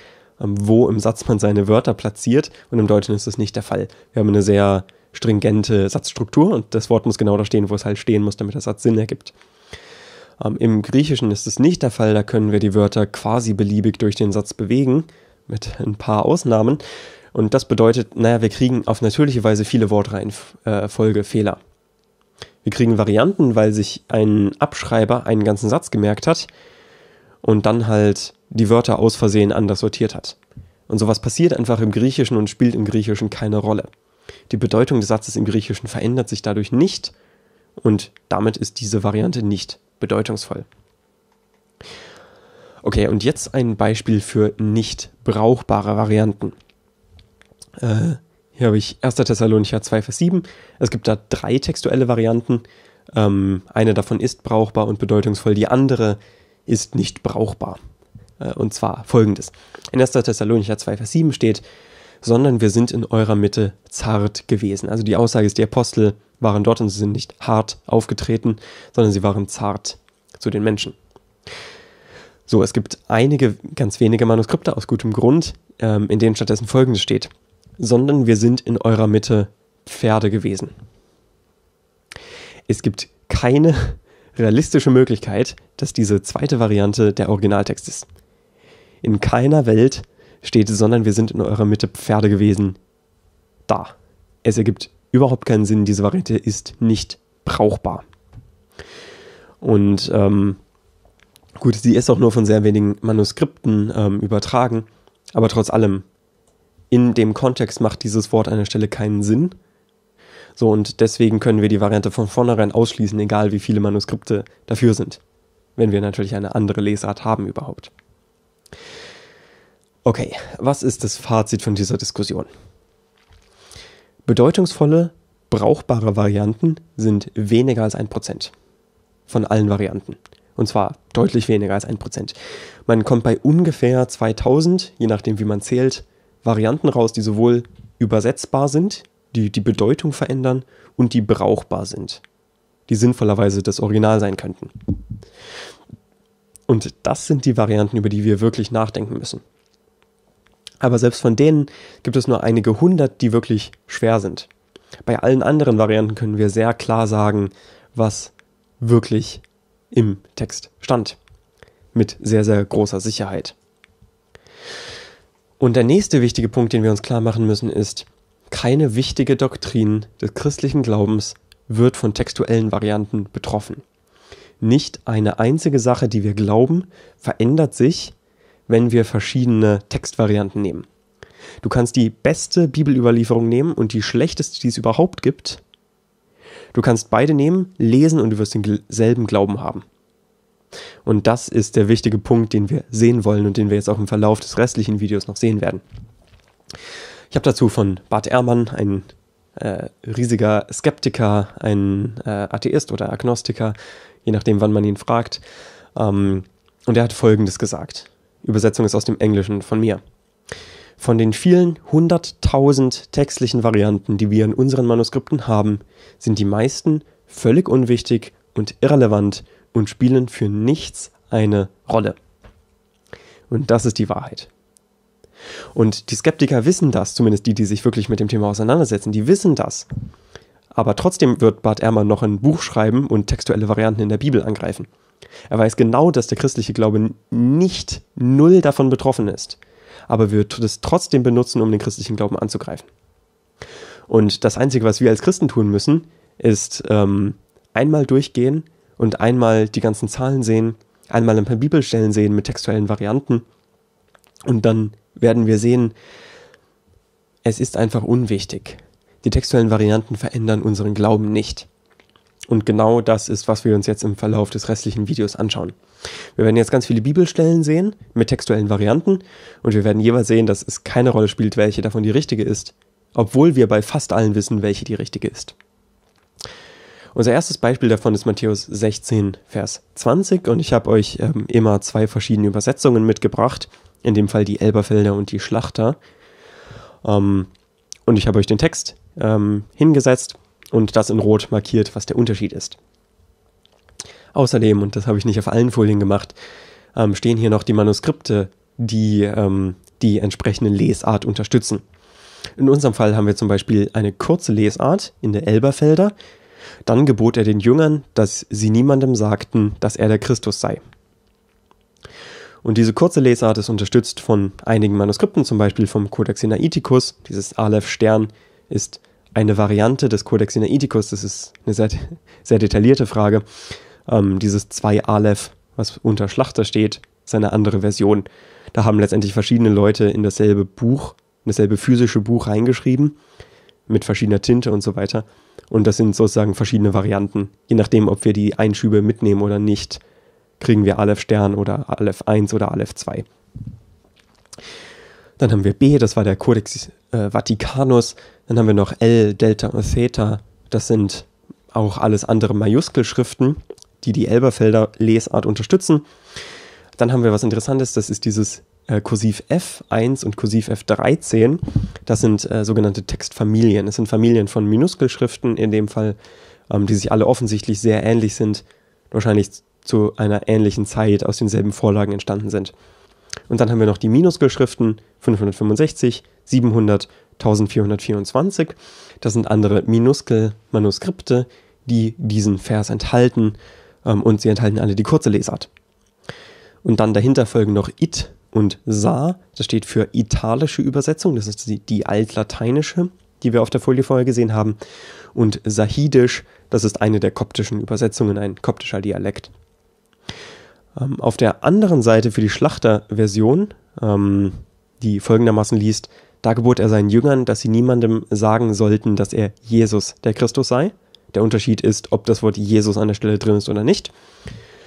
ähm, wo im Satz man seine Wörter platziert. Und im Deutschen ist das nicht der Fall. Wir haben eine sehr stringente Satzstruktur und das Wort muss genau da stehen, wo es halt stehen muss, damit der Satz Sinn ergibt. Ähm, Im Griechischen ist es nicht der Fall, da können wir die Wörter quasi beliebig durch den Satz bewegen, mit ein paar Ausnahmen. Und das bedeutet, naja, wir kriegen auf natürliche Weise viele Wortreihenfolge äh, Fehler. Wir kriegen Varianten, weil sich ein Abschreiber einen ganzen Satz gemerkt hat und dann halt die Wörter aus Versehen anders sortiert hat. Und sowas passiert einfach im Griechischen und spielt im Griechischen keine Rolle. Die Bedeutung des Satzes im Griechischen verändert sich dadurch nicht und damit ist diese Variante nicht bedeutungsvoll. Okay, und jetzt ein Beispiel für nicht brauchbare Varianten. Äh, hier habe ich 1. Thessalonicher 2, Vers 7. Es gibt da drei textuelle Varianten. Ähm, eine davon ist brauchbar und bedeutungsvoll, die andere ist nicht brauchbar. Äh, und zwar folgendes. In 1. Thessalonicher 2, Vers 7 steht, sondern wir sind in eurer Mitte zart gewesen. Also die Aussage ist, die Apostel waren dort und sie sind nicht hart aufgetreten, sondern sie waren zart zu den Menschen. So, es gibt einige, ganz wenige Manuskripte aus gutem Grund, ähm, in denen stattdessen folgendes steht, sondern wir sind in eurer Mitte Pferde gewesen. Es gibt keine realistische Möglichkeit, dass diese zweite Variante der Originaltext ist in keiner Welt steht, sondern wir sind in eurer Mitte Pferde gewesen. Da. Es ergibt überhaupt keinen Sinn, diese Variante ist nicht brauchbar. Und ähm, gut, sie ist auch nur von sehr wenigen Manuskripten ähm, übertragen, aber trotz allem, in dem Kontext macht dieses Wort an der Stelle keinen Sinn. So, und deswegen können wir die Variante von vornherein ausschließen, egal wie viele Manuskripte dafür sind. Wenn wir natürlich eine andere Lesart haben überhaupt. Okay, was ist das Fazit von dieser Diskussion? Bedeutungsvolle, brauchbare Varianten sind weniger als 1% von allen Varianten. Und zwar deutlich weniger als 1%. Man kommt bei ungefähr 2000, je nachdem wie man zählt, Varianten raus, die sowohl übersetzbar sind, die die Bedeutung verändern und die brauchbar sind, die sinnvollerweise das Original sein könnten. Und das sind die Varianten, über die wir wirklich nachdenken müssen. Aber selbst von denen gibt es nur einige hundert, die wirklich schwer sind. Bei allen anderen Varianten können wir sehr klar sagen, was wirklich im Text stand. Mit sehr, sehr großer Sicherheit. Und der nächste wichtige Punkt, den wir uns klar machen müssen, ist, keine wichtige Doktrin des christlichen Glaubens wird von textuellen Varianten betroffen nicht eine einzige Sache, die wir glauben, verändert sich, wenn wir verschiedene Textvarianten nehmen. Du kannst die beste Bibelüberlieferung nehmen und die schlechteste, die es überhaupt gibt. Du kannst beide nehmen, lesen und du wirst denselben Glauben haben. Und das ist der wichtige Punkt, den wir sehen wollen und den wir jetzt auch im Verlauf des restlichen Videos noch sehen werden. Ich habe dazu von Bart Ehrmann, ein äh, riesiger Skeptiker, ein äh, Atheist oder Agnostiker, je nachdem, wann man ihn fragt. Ähm, und er hat Folgendes gesagt. Übersetzung ist aus dem Englischen von mir. Von den vielen hunderttausend textlichen Varianten, die wir in unseren Manuskripten haben, sind die meisten völlig unwichtig und irrelevant und spielen für nichts eine Rolle. Und das ist die Wahrheit. Und die Skeptiker wissen das, zumindest die, die sich wirklich mit dem Thema auseinandersetzen, die wissen das. Aber trotzdem wird Bart Ehrmann noch ein Buch schreiben und textuelle Varianten in der Bibel angreifen. Er weiß genau, dass der christliche Glaube nicht null davon betroffen ist, aber wird es trotzdem benutzen, um den christlichen Glauben anzugreifen. Und das Einzige, was wir als Christen tun müssen, ist ähm, einmal durchgehen und einmal die ganzen Zahlen sehen, einmal ein paar Bibelstellen sehen mit textuellen Varianten und dann werden wir sehen, es ist einfach unwichtig, die textuellen Varianten verändern unseren Glauben nicht. Und genau das ist, was wir uns jetzt im Verlauf des restlichen Videos anschauen. Wir werden jetzt ganz viele Bibelstellen sehen mit textuellen Varianten und wir werden jeweils sehen, dass es keine Rolle spielt, welche davon die richtige ist, obwohl wir bei fast allen wissen, welche die richtige ist. Unser erstes Beispiel davon ist Matthäus 16, Vers 20 und ich habe euch ähm, immer zwei verschiedene Übersetzungen mitgebracht, in dem Fall die Elberfelder und die Schlachter. Ähm, und ich habe euch den Text ähm, hingesetzt und das in Rot markiert, was der Unterschied ist. Außerdem, und das habe ich nicht auf allen Folien gemacht, ähm, stehen hier noch die Manuskripte, die ähm, die entsprechende Lesart unterstützen. In unserem Fall haben wir zum Beispiel eine kurze Lesart in der Elberfelder. Dann gebot er den Jüngern, dass sie niemandem sagten, dass er der Christus sei. Und diese kurze Lesart ist unterstützt von einigen Manuskripten, zum Beispiel vom Codex Sinaiticus, dieses Aleph Stern, ist eine Variante des Codex Sinaiticus. Das ist eine sehr, sehr detaillierte Frage. Ähm, dieses 2 Aleph, was unter Schlachter steht, ist eine andere Version. Da haben letztendlich verschiedene Leute in dasselbe Buch, in dasselbe physische Buch reingeschrieben, mit verschiedener Tinte und so weiter. Und das sind sozusagen verschiedene Varianten. Je nachdem, ob wir die Einschübe mitnehmen oder nicht, kriegen wir Aleph Stern oder Aleph 1 oder Aleph 2. Dann haben wir B, das war der Codex äh, Vaticanus. Dann haben wir noch L, Delta und Theta. Das sind auch alles andere Majuskelschriften, die die Elberfelder Lesart unterstützen. Dann haben wir was Interessantes, das ist dieses äh, Kursiv F1 und Kursiv F13. Das sind äh, sogenannte Textfamilien. Es sind Familien von Minuskelschriften in dem Fall, ähm, die sich alle offensichtlich sehr ähnlich sind, wahrscheinlich zu einer ähnlichen Zeit aus denselben Vorlagen entstanden sind. Und dann haben wir noch die Minuskelschriften 565, 700 1424. Das sind andere Minuskelmanuskripte, die diesen Vers enthalten ähm, und sie enthalten alle die kurze Lesart. Und dann dahinter folgen noch it und sa. Das steht für italische Übersetzung, das ist die, die altlateinische, die wir auf der Folie vorher gesehen haben. Und sahidisch, das ist eine der koptischen Übersetzungen, ein koptischer Dialekt. Ähm, auf der anderen Seite für die Schlachterversion, ähm, die folgendermaßen liest, da gebot er seinen Jüngern, dass sie niemandem sagen sollten, dass er Jesus, der Christus sei. Der Unterschied ist, ob das Wort Jesus an der Stelle drin ist oder nicht.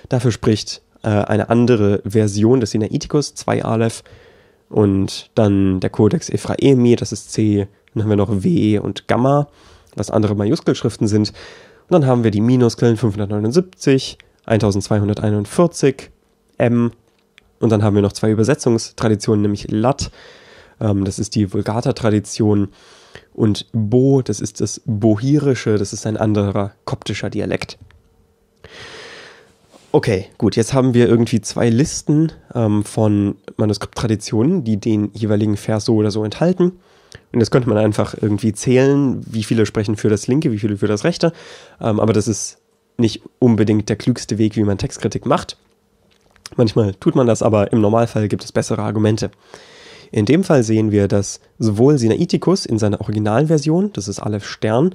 Dafür spricht äh, eine andere Version des Sinaitikus, 2 Aleph, und dann der Kodex Ephraemi, das ist C, dann haben wir noch W und Gamma, was andere Majuskelschriften sind. Und dann haben wir die Minuskeln 579, 1241, M. Und dann haben wir noch zwei Übersetzungstraditionen, nämlich Lat ähm, das ist die Vulgata-Tradition. Und Bo, das ist das Bohirische, das ist ein anderer koptischer Dialekt. Okay, gut, jetzt haben wir irgendwie zwei Listen ähm, von Manuskripttraditionen, die den jeweiligen Vers so oder so enthalten. Und jetzt könnte man einfach irgendwie zählen, wie viele sprechen für das linke, wie viele für das rechte. Ähm, aber das ist nicht unbedingt der klügste Weg, wie man Textkritik macht. Manchmal tut man das, aber im Normalfall gibt es bessere Argumente. In dem Fall sehen wir, dass sowohl Sinaiticus in seiner originalen Version, das ist Aleph Stern,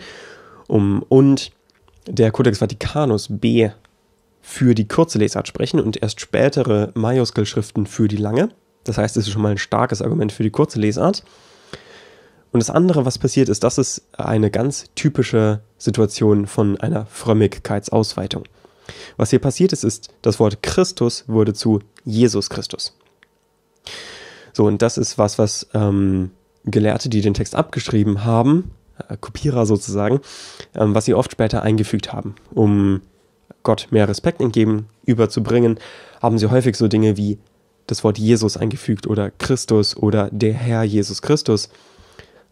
um, und der Codex Vaticanus B für die kurze Lesart sprechen und erst spätere Majuskelschriften für die lange. Das heißt, es ist schon mal ein starkes Argument für die kurze Lesart. Und das andere, was passiert, ist, das ist eine ganz typische Situation von einer Frömmigkeitsausweitung. Was hier passiert ist, ist, das Wort Christus wurde zu Jesus Christus. So, und das ist was, was ähm, Gelehrte, die den Text abgeschrieben haben, äh, Kopierer sozusagen, ähm, was sie oft später eingefügt haben, um Gott mehr Respekt entgegenüberzubringen, haben sie häufig so Dinge wie das Wort Jesus eingefügt oder Christus oder der Herr Jesus Christus.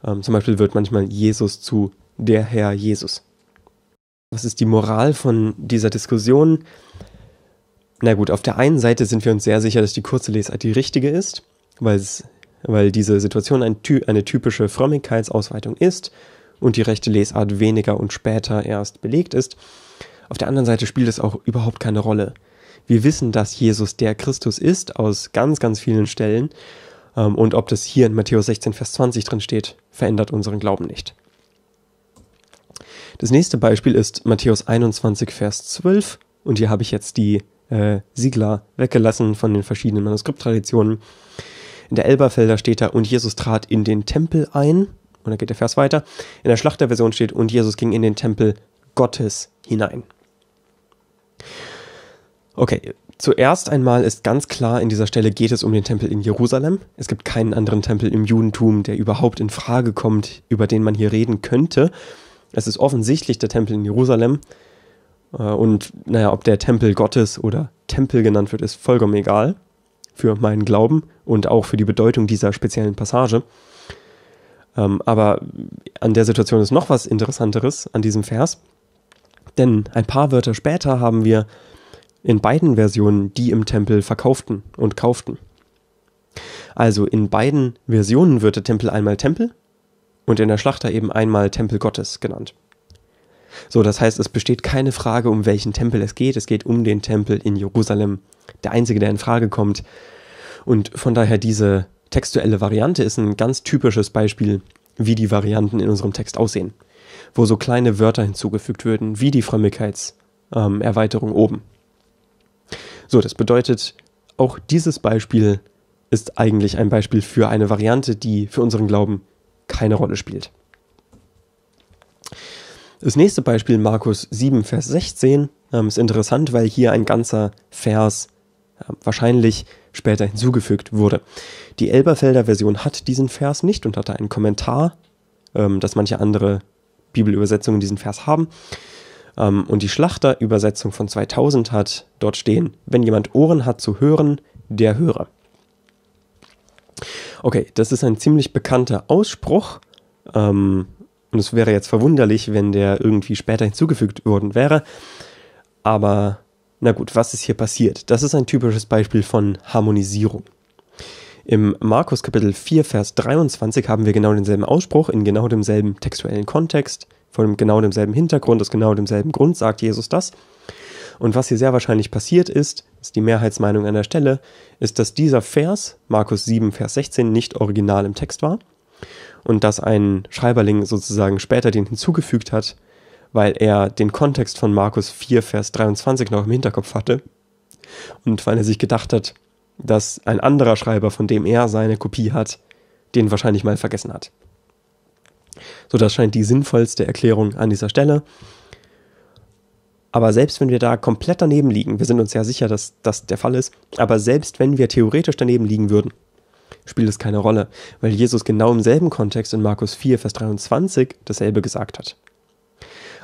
Ähm, zum Beispiel wird manchmal Jesus zu der Herr Jesus. Was ist die Moral von dieser Diskussion? Na gut, auf der einen Seite sind wir uns sehr sicher, dass die kurze Lesart die richtige ist weil, diese Situation ein, eine typische Frömmigkeitsausweitung ist und die rechte Lesart weniger und später erst belegt ist. Auf der anderen Seite spielt es auch überhaupt keine Rolle. Wir wissen, dass Jesus der Christus ist aus ganz, ganz vielen Stellen. Ähm, und ob das hier in Matthäus 16, Vers 20 drin steht, verändert unseren Glauben nicht. Das nächste Beispiel ist Matthäus 21, Vers 12. Und hier habe ich jetzt die äh, Siegler weggelassen von den verschiedenen Manuskripttraditionen in der Elberfelder steht da, und Jesus trat in den Tempel ein. Und dann geht der Vers weiter. In der Schlachterversion steht, und Jesus ging in den Tempel Gottes hinein. Okay, zuerst einmal ist ganz klar, in dieser Stelle geht es um den Tempel in Jerusalem. Es gibt keinen anderen Tempel im Judentum, der überhaupt in Frage kommt, über den man hier reden könnte. Es ist offensichtlich der Tempel in Jerusalem. Äh, und naja, ob der Tempel Gottes oder Tempel genannt wird, ist vollkommen egal für meinen Glauben und auch für die Bedeutung dieser speziellen Passage. Ähm, aber an der Situation ist noch was Interessanteres an diesem Vers, denn ein paar Wörter später haben wir in beiden Versionen die im Tempel verkauften und kauften. Also in beiden Versionen wird der Tempel einmal Tempel und in der Schlachter eben einmal Tempel Gottes genannt. So, das heißt, es besteht keine Frage, um welchen Tempel es geht. Es geht um den Tempel in Jerusalem, der einzige, der in Frage kommt. Und von daher diese textuelle Variante ist ein ganz typisches Beispiel, wie die Varianten in unserem Text aussehen, wo so kleine Wörter hinzugefügt würden, wie die Frömmigkeitserweiterung ähm, oben. So, das bedeutet, auch dieses Beispiel ist eigentlich ein Beispiel für eine Variante, die für unseren Glauben keine Rolle spielt. Das nächste Beispiel, Markus 7, Vers 16, ähm, ist interessant, weil hier ein ganzer Vers äh, wahrscheinlich später hinzugefügt wurde. Die Elberfelder Version hat diesen Vers nicht und hatte einen Kommentar, ähm, dass manche andere Bibelübersetzungen diesen Vers haben. Ähm, und die Schlachter-Übersetzung von 2000 hat dort stehen, wenn jemand Ohren hat zu hören, der höre. Okay, das ist ein ziemlich bekannter Ausspruch. Ähm, und es wäre jetzt verwunderlich, wenn der irgendwie später hinzugefügt worden wäre. Aber na gut, was ist hier passiert? Das ist ein typisches Beispiel von Harmonisierung. Im Markus Kapitel 4, Vers 23 haben wir genau denselben Ausspruch in genau demselben textuellen Kontext, vor genau demselben Hintergrund, aus genau demselben Grund sagt Jesus das. Und was hier sehr wahrscheinlich passiert ist, ist die Mehrheitsmeinung an der Stelle, ist, dass dieser Vers, Markus 7, Vers 16, nicht original im Text war und dass ein Schreiberling sozusagen später den hinzugefügt hat, weil er den Kontext von Markus 4, Vers 23 noch im Hinterkopf hatte und weil er sich gedacht hat, dass ein anderer Schreiber, von dem er seine Kopie hat, den wahrscheinlich mal vergessen hat. So, das scheint die sinnvollste Erklärung an dieser Stelle. Aber selbst wenn wir da komplett daneben liegen, wir sind uns ja sicher, dass das der Fall ist, aber selbst wenn wir theoretisch daneben liegen würden, spielt es keine Rolle, weil Jesus genau im selben Kontext in Markus 4, Vers 23 dasselbe gesagt hat.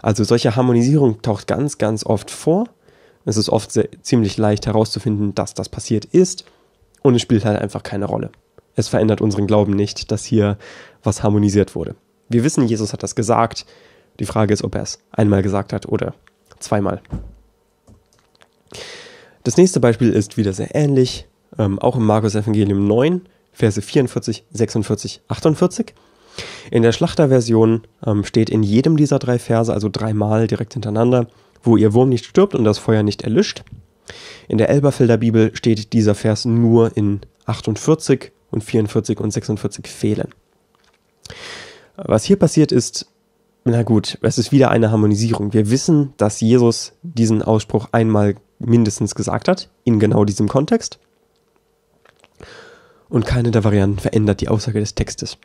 Also solche Harmonisierung taucht ganz, ganz oft vor. Es ist oft sehr, ziemlich leicht herauszufinden, dass das passiert ist und es spielt halt einfach keine Rolle. Es verändert unseren Glauben nicht, dass hier was harmonisiert wurde. Wir wissen, Jesus hat das gesagt. Die Frage ist, ob er es einmal gesagt hat oder zweimal. Das nächste Beispiel ist wieder sehr ähnlich, ähm, auch im Markus Evangelium 9, Verse 44, 46, 48. In der Schlachterversion ähm, steht in jedem dieser drei Verse, also dreimal direkt hintereinander, wo ihr Wurm nicht stirbt und das Feuer nicht erlischt. In der Elberfelder Bibel steht dieser Vers nur in 48 und 44 und 46 fehlen. Was hier passiert ist, na gut, es ist wieder eine Harmonisierung. Wir wissen, dass Jesus diesen Ausspruch einmal mindestens gesagt hat, in genau diesem Kontext. Und keine der Varianten verändert die Aussage des Textes.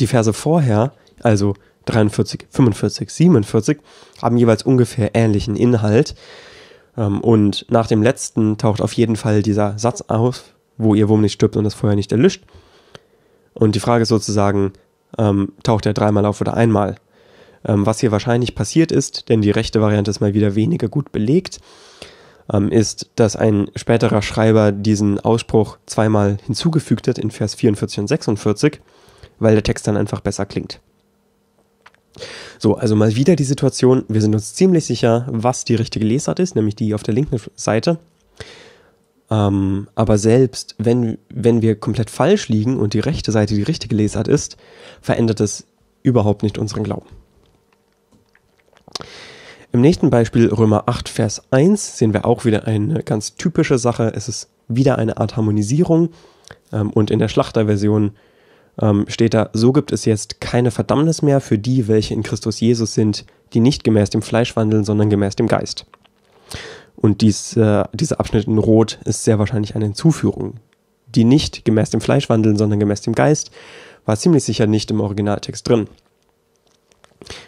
Die Verse vorher, also 43, 45, 47, haben jeweils ungefähr ähnlichen Inhalt. Ähm, und nach dem letzten taucht auf jeden Fall dieser Satz auf, wo ihr Wurm nicht stirbt und das Feuer nicht erlischt. Und die Frage ist sozusagen, ähm, taucht er dreimal auf oder einmal? Ähm, was hier wahrscheinlich passiert ist, denn die rechte Variante ist mal wieder weniger gut belegt, ähm, ist, dass ein späterer Schreiber diesen Ausspruch zweimal hinzugefügt hat in Vers 44 und 46 weil der Text dann einfach besser klingt. So, also mal wieder die Situation, wir sind uns ziemlich sicher, was die richtige Lesart ist, nämlich die auf der linken Seite. Ähm, aber selbst wenn, wenn wir komplett falsch liegen und die rechte Seite die richtige Lesart ist, verändert es überhaupt nicht unseren Glauben. Im nächsten Beispiel Römer 8, Vers 1 sehen wir auch wieder eine ganz typische Sache. Es ist wieder eine Art Harmonisierung ähm, und in der Schlachterversion äh, ähm, steht da, so gibt es jetzt keine Verdammnis mehr für die, welche in Christus Jesus sind, die nicht gemäß dem Fleisch wandeln, sondern gemäß dem Geist. Und dies, äh, dieser Abschnitt in Rot ist sehr wahrscheinlich eine Hinzuführung, die nicht gemäß dem Fleisch wandeln, sondern gemäß dem Geist, war ziemlich sicher nicht im Originaltext drin.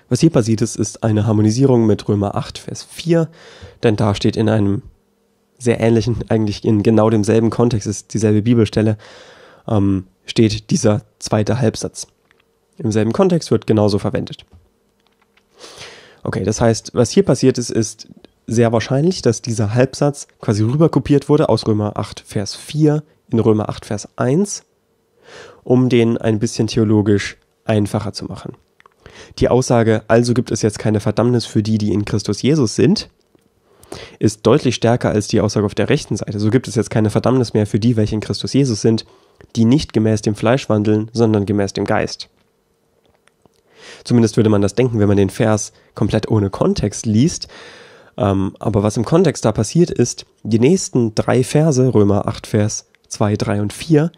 Was hier passiert ist, ist eine Harmonisierung mit Römer 8, Vers 4, denn da steht in einem sehr ähnlichen, eigentlich in genau demselben Kontext, ist dieselbe Bibelstelle, ähm, steht dieser zweite Halbsatz. Im selben Kontext wird genauso verwendet. Okay, das heißt, was hier passiert ist, ist sehr wahrscheinlich, dass dieser Halbsatz quasi rüberkopiert wurde aus Römer 8, Vers 4 in Römer 8, Vers 1, um den ein bisschen theologisch einfacher zu machen. Die Aussage, also gibt es jetzt keine Verdammnis für die, die in Christus Jesus sind, ist deutlich stärker als die Aussage auf der rechten Seite. So gibt es jetzt keine Verdammnis mehr für die, welche in Christus Jesus sind, die nicht gemäß dem Fleisch wandeln, sondern gemäß dem Geist. Zumindest würde man das denken, wenn man den Vers komplett ohne Kontext liest. Ähm, aber was im Kontext da passiert ist, die nächsten drei Verse, Römer 8, Vers 2, 3 und 4,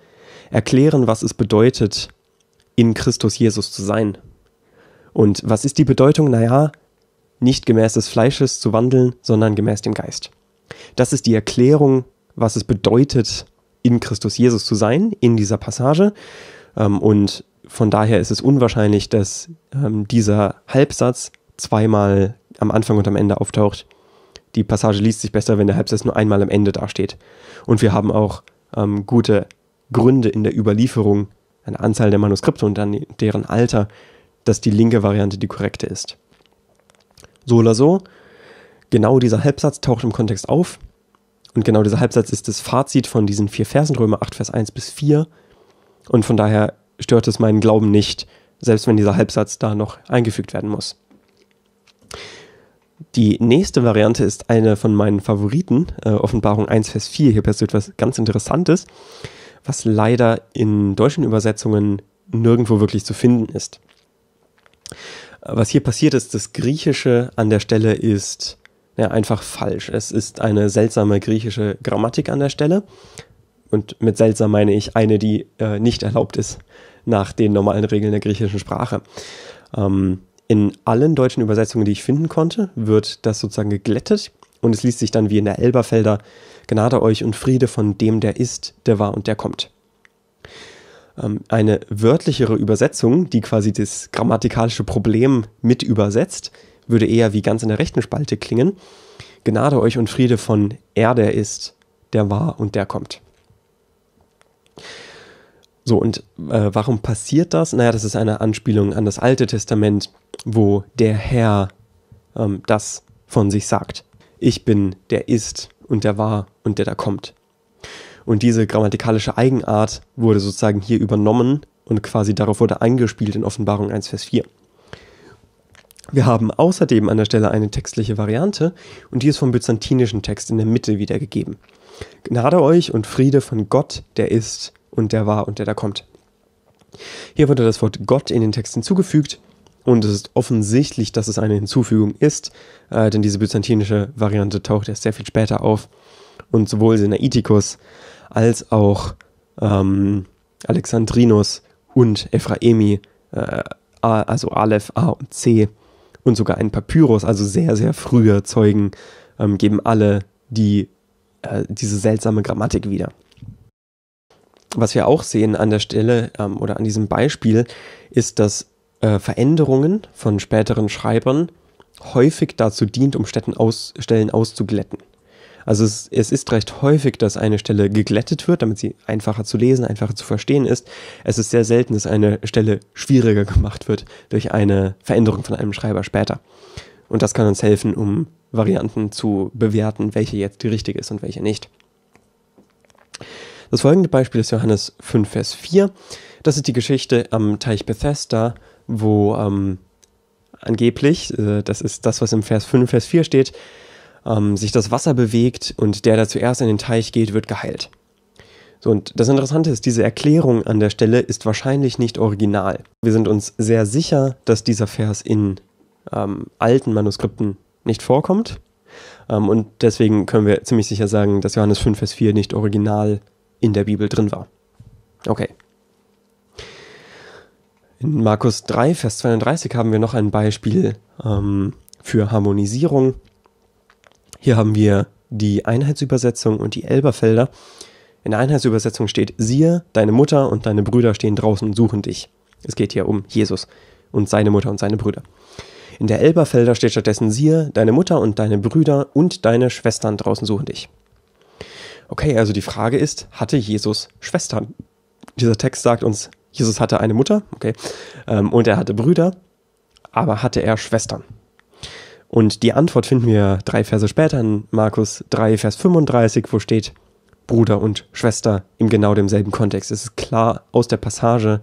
erklären, was es bedeutet, in Christus Jesus zu sein. Und was ist die Bedeutung? Naja, nicht gemäß des Fleisches zu wandeln, sondern gemäß dem Geist. Das ist die Erklärung, was es bedeutet, in Christus Jesus zu sein, in dieser Passage. Ähm, und von daher ist es unwahrscheinlich, dass ähm, dieser Halbsatz zweimal am Anfang und am Ende auftaucht. Die Passage liest sich besser, wenn der Halbsatz nur einmal am Ende dasteht. Und wir haben auch ähm, gute Gründe in der Überlieferung, eine Anzahl der Manuskripte und dann deren Alter, dass die linke Variante die korrekte ist. So oder so, genau dieser Halbsatz taucht im Kontext auf und genau dieser Halbsatz ist das Fazit von diesen vier Versen, Römer 8, Vers 1 bis 4. Und von daher stört es meinen Glauben nicht, selbst wenn dieser Halbsatz da noch eingefügt werden muss. Die nächste Variante ist eine von meinen Favoriten, äh, Offenbarung 1, Vers 4. Hier passiert etwas ganz Interessantes, was leider in deutschen Übersetzungen nirgendwo wirklich zu finden ist. Äh, was hier passiert ist, das Griechische an der Stelle ist ja, einfach falsch. Es ist eine seltsame griechische Grammatik an der Stelle. Und mit seltsam meine ich eine, die äh, nicht erlaubt ist nach den normalen Regeln der griechischen Sprache. Ähm, in allen deutschen Übersetzungen, die ich finden konnte, wird das sozusagen geglättet und es liest sich dann wie in der Elberfelder Gnade euch und Friede von dem, der ist, der war und der kommt. Ähm, eine wörtlichere Übersetzung, die quasi das grammatikalische Problem mit übersetzt, würde eher wie ganz in der rechten Spalte klingen. Gnade euch und Friede von er, der ist, der war und der kommt. So, und äh, warum passiert das? Naja, das ist eine Anspielung an das Alte Testament, wo der Herr ähm, das von sich sagt. Ich bin, der ist und der war und der da kommt. Und diese grammatikalische Eigenart wurde sozusagen hier übernommen und quasi darauf wurde eingespielt in Offenbarung 1, Vers 4. Wir haben außerdem an der Stelle eine textliche Variante und die ist vom byzantinischen Text in der Mitte wiedergegeben. Gnade euch und Friede von Gott, der ist und der war und der da kommt. Hier wurde das Wort Gott in den Text hinzugefügt und es ist offensichtlich, dass es eine Hinzufügung ist, äh, denn diese byzantinische Variante taucht erst sehr viel später auf und sowohl Sinaiticus als auch ähm, Alexandrinus und Ephraemi, äh, also Aleph, A und C, und sogar ein Papyrus, also sehr, sehr früher Zeugen, ähm, geben alle die, äh, diese seltsame Grammatik wieder. Was wir auch sehen an der Stelle ähm, oder an diesem Beispiel ist, dass äh, Veränderungen von späteren Schreibern häufig dazu dient, um aus, Stellen auszuglätten. Also es, es, ist recht häufig, dass eine Stelle geglättet wird, damit sie einfacher zu lesen, einfacher zu verstehen ist. Es ist sehr selten, dass eine Stelle schwieriger gemacht wird durch eine Veränderung von einem Schreiber später. Und das kann uns helfen, um Varianten zu bewerten, welche jetzt die richtige ist und welche nicht. Das folgende Beispiel ist Johannes 5, Vers 4. Das ist die Geschichte am Teich Bethesda, wo ähm, angeblich, äh, das ist das, was im Vers 5, Vers 4 steht, ähm, sich das Wasser bewegt und der, der zuerst in den Teich geht, wird geheilt. So, und das Interessante ist, diese Erklärung an der Stelle ist wahrscheinlich nicht original. Wir sind uns sehr sicher, dass dieser Vers in ähm, alten Manuskripten nicht vorkommt. Ähm, und deswegen können wir ziemlich sicher sagen, dass Johannes 5, Vers 4 nicht original in der Bibel drin war. Okay. In Markus 3, Vers 32 haben wir noch ein Beispiel ähm, für Harmonisierung. Hier haben wir die Einheitsübersetzung und die Elberfelder. In der Einheitsübersetzung steht, siehe, deine Mutter und deine Brüder stehen draußen und suchen dich. Es geht hier um Jesus und seine Mutter und seine Brüder. In der Elberfelder steht stattdessen, siehe, deine Mutter und deine Brüder und deine Schwestern draußen suchen dich. Okay, also die Frage ist, hatte Jesus Schwestern? Dieser Text sagt uns, Jesus hatte eine Mutter, okay, ähm, und er hatte Brüder, aber hatte er Schwestern? Und die Antwort finden wir drei Verse später in Markus 3, Vers 35, wo steht Bruder und Schwester im genau demselben Kontext. Es ist klar aus der Passage,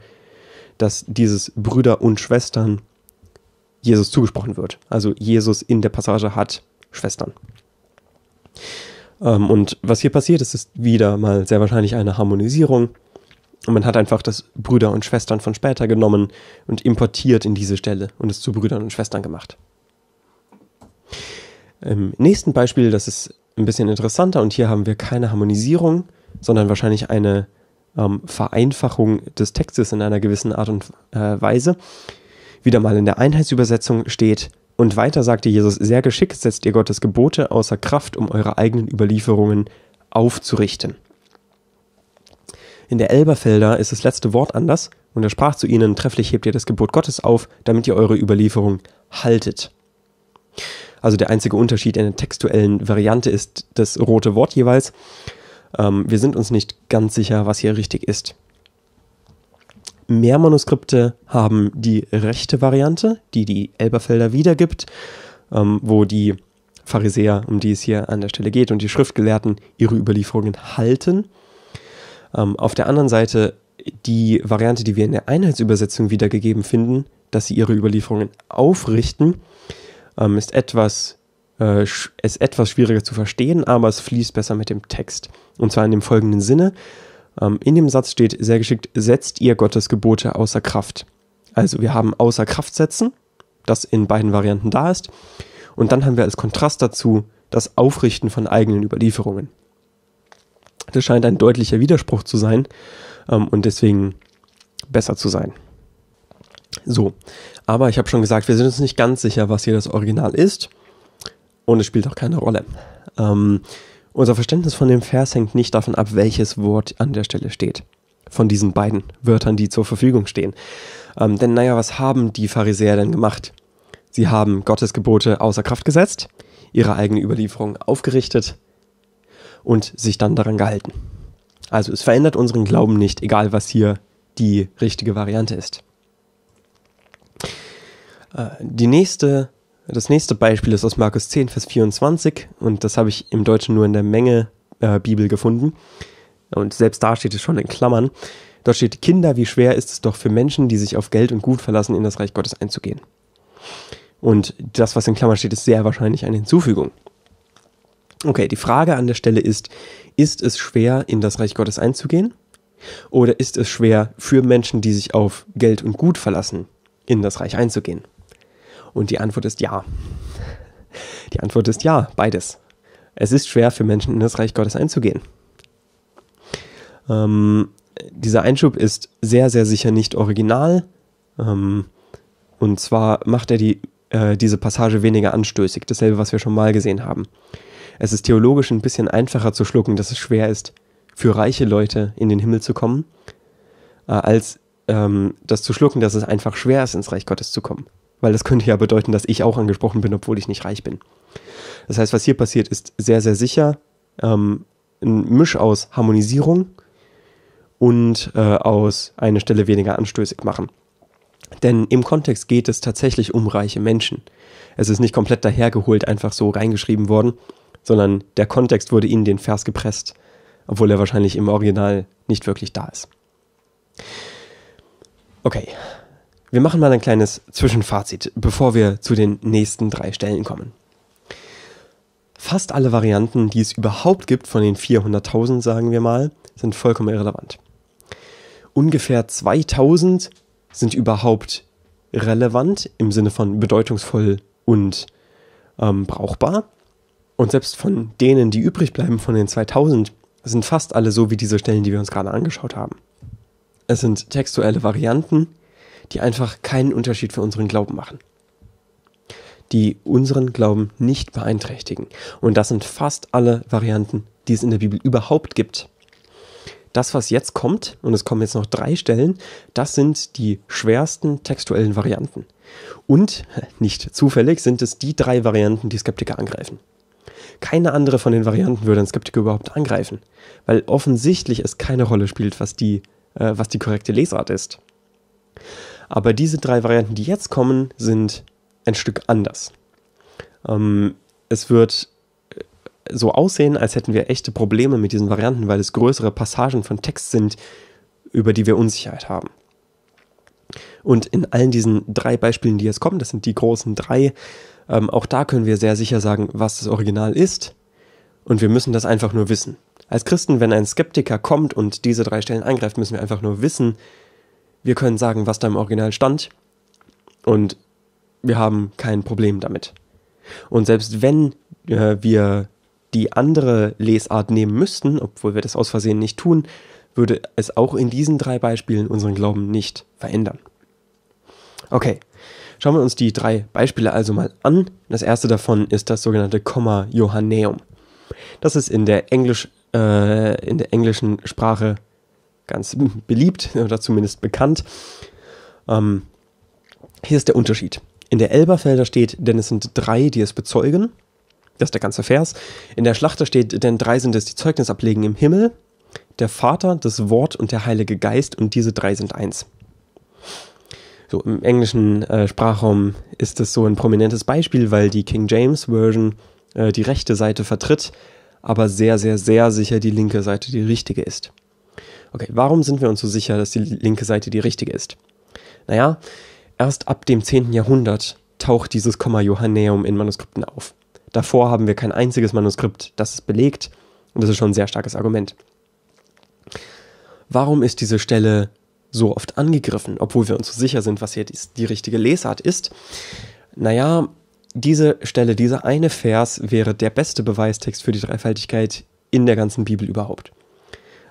dass dieses Brüder und Schwestern Jesus zugesprochen wird. Also Jesus in der Passage hat Schwestern. Ähm, und was hier passiert ist, ist wieder mal sehr wahrscheinlich eine Harmonisierung. Und man hat einfach das Brüder und Schwestern von später genommen und importiert in diese Stelle und es zu Brüdern und Schwestern gemacht. Im nächsten Beispiel, das ist ein bisschen interessanter und hier haben wir keine Harmonisierung, sondern wahrscheinlich eine ähm, Vereinfachung des Textes in einer gewissen Art und äh, Weise. Wieder mal in der Einheitsübersetzung steht, und weiter sagte Jesus, sehr geschickt setzt ihr Gottes Gebote außer Kraft, um eure eigenen Überlieferungen aufzurichten. In der Elberfelder ist das letzte Wort anders und er sprach zu ihnen, trefflich hebt ihr das Gebot Gottes auf, damit ihr eure Überlieferung haltet. Also der einzige Unterschied in der textuellen Variante ist das rote Wort jeweils. Ähm, wir sind uns nicht ganz sicher, was hier richtig ist. Mehr Manuskripte haben die rechte Variante, die die Elberfelder wiedergibt, ähm, wo die Pharisäer, um die es hier an der Stelle geht, und die Schriftgelehrten ihre Überlieferungen halten. Ähm, auf der anderen Seite die Variante, die wir in der Einheitsübersetzung wiedergegeben finden, dass sie ihre Überlieferungen aufrichten ähm, ist etwas äh, ist etwas schwieriger zu verstehen, aber es fließt besser mit dem Text. Und zwar in dem folgenden Sinne. Ähm, in dem Satz steht sehr geschickt, setzt ihr Gottes Gebote außer Kraft. Also wir haben außer Kraft setzen, das in beiden Varianten da ist. Und dann haben wir als Kontrast dazu das Aufrichten von eigenen Überlieferungen. Das scheint ein deutlicher Widerspruch zu sein ähm, und deswegen besser zu sein. So, aber ich habe schon gesagt, wir sind uns nicht ganz sicher, was hier das Original ist. Und es spielt auch keine Rolle. Ähm, unser Verständnis von dem Vers hängt nicht davon ab, welches Wort an der Stelle steht. Von diesen beiden Wörtern, die zur Verfügung stehen. Ähm, denn naja, was haben die Pharisäer denn gemacht? Sie haben Gottes Gebote außer Kraft gesetzt, ihre eigene Überlieferung aufgerichtet und sich dann daran gehalten. Also es verändert unseren Glauben nicht, egal was hier die richtige Variante ist. Äh, die nächste, das nächste Beispiel ist aus Markus 10, Vers 24 und das habe ich im Deutschen nur in der Menge äh, Bibel gefunden. Und selbst da steht es schon in Klammern. Dort steht, Kinder, wie schwer ist es doch für Menschen, die sich auf Geld und Gut verlassen, in das Reich Gottes einzugehen. Und das, was in Klammern steht, ist sehr wahrscheinlich eine Hinzufügung. Okay, die Frage an der Stelle ist, ist es schwer, in das Reich Gottes einzugehen? Oder ist es schwer für Menschen, die sich auf Geld und Gut verlassen, in das Reich einzugehen? Und die Antwort ist ja. Die Antwort ist ja, beides. Es ist schwer für Menschen in das Reich Gottes einzugehen. Ähm, dieser Einschub ist sehr, sehr sicher nicht original. Ähm, und zwar macht er die, äh, diese Passage weniger anstößig, dasselbe, was wir schon mal gesehen haben. Es ist theologisch ein bisschen einfacher zu schlucken, dass es schwer ist, für reiche Leute in den Himmel zu kommen, äh, als ähm, das zu schlucken, dass es einfach schwer ist, ins Reich Gottes zu kommen weil das könnte ja bedeuten, dass ich auch angesprochen bin, obwohl ich nicht reich bin. Das heißt, was hier passiert, ist sehr, sehr sicher ähm, ein Misch aus Harmonisierung und äh, aus eine Stelle weniger anstößig machen. Denn im Kontext geht es tatsächlich um reiche Menschen. Es ist nicht komplett dahergeholt, einfach so reingeschrieben worden, sondern der Kontext wurde in den Vers gepresst, obwohl er wahrscheinlich im Original nicht wirklich da ist. Okay, wir machen mal ein kleines Zwischenfazit, bevor wir zu den nächsten drei Stellen kommen. Fast alle Varianten, die es überhaupt gibt von den 400.000, sagen wir mal, sind vollkommen irrelevant. Ungefähr 2000 sind überhaupt relevant im Sinne von bedeutungsvoll und ähm, brauchbar. Und selbst von denen, die übrig bleiben von den 2000, sind fast alle so wie diese Stellen, die wir uns gerade angeschaut haben. Es sind textuelle Varianten, die einfach keinen Unterschied für unseren Glauben machen. Die unseren Glauben nicht beeinträchtigen. Und das sind fast alle Varianten, die es in der Bibel überhaupt gibt. Das, was jetzt kommt, und es kommen jetzt noch drei Stellen, das sind die schwersten textuellen Varianten. Und, nicht zufällig, sind es die drei Varianten, die Skeptiker angreifen. Keine andere von den Varianten würde ein Skeptiker überhaupt angreifen, weil offensichtlich es keine Rolle spielt, was die, äh, was die korrekte Lesart ist. Aber diese drei Varianten, die jetzt kommen, sind ein Stück anders. Ähm, es wird äh, so aussehen, als hätten wir echte Probleme mit diesen Varianten, weil es größere Passagen von Text sind, über die wir Unsicherheit haben. Und in allen diesen drei Beispielen, die jetzt kommen, das sind die großen drei, ähm, auch da können wir sehr sicher sagen, was das Original ist. Und wir müssen das einfach nur wissen. Als Christen, wenn ein Skeptiker kommt und diese drei Stellen angreift, müssen wir einfach nur wissen, wir können sagen, was da im Original stand und wir haben kein Problem damit. Und selbst wenn äh, wir die andere Lesart nehmen müssten, obwohl wir das aus Versehen nicht tun, würde es auch in diesen drei Beispielen unseren Glauben nicht verändern. Okay, schauen wir uns die drei Beispiele also mal an. Das erste davon ist das sogenannte Komma Johannäum. Das ist in der, Englisch, äh, in der englischen Sprache ganz beliebt oder zumindest bekannt. Ähm, hier ist der Unterschied. In der Elberfelder steht, denn es sind drei, die es bezeugen. Das ist der ganze Vers. In der Schlachter steht, denn drei sind es, die Zeugnis ablegen im Himmel. Der Vater, das Wort und der Heilige Geist und diese drei sind eins. So, im englischen äh, Sprachraum ist das so ein prominentes Beispiel, weil die King James Version äh, die rechte Seite vertritt, aber sehr, sehr, sehr sicher die linke Seite die richtige ist. Okay, warum sind wir uns so sicher, dass die linke Seite die richtige ist? Naja, erst ab dem 10. Jahrhundert taucht dieses Komma Johannäum in Manuskripten auf. Davor haben wir kein einziges Manuskript, das es belegt, und das ist schon ein sehr starkes Argument. Warum ist diese Stelle so oft angegriffen, obwohl wir uns so sicher sind, was hier die, die richtige Lesart ist? Naja, diese Stelle, dieser eine Vers wäre der beste Beweistext für die Dreifaltigkeit in der ganzen Bibel überhaupt.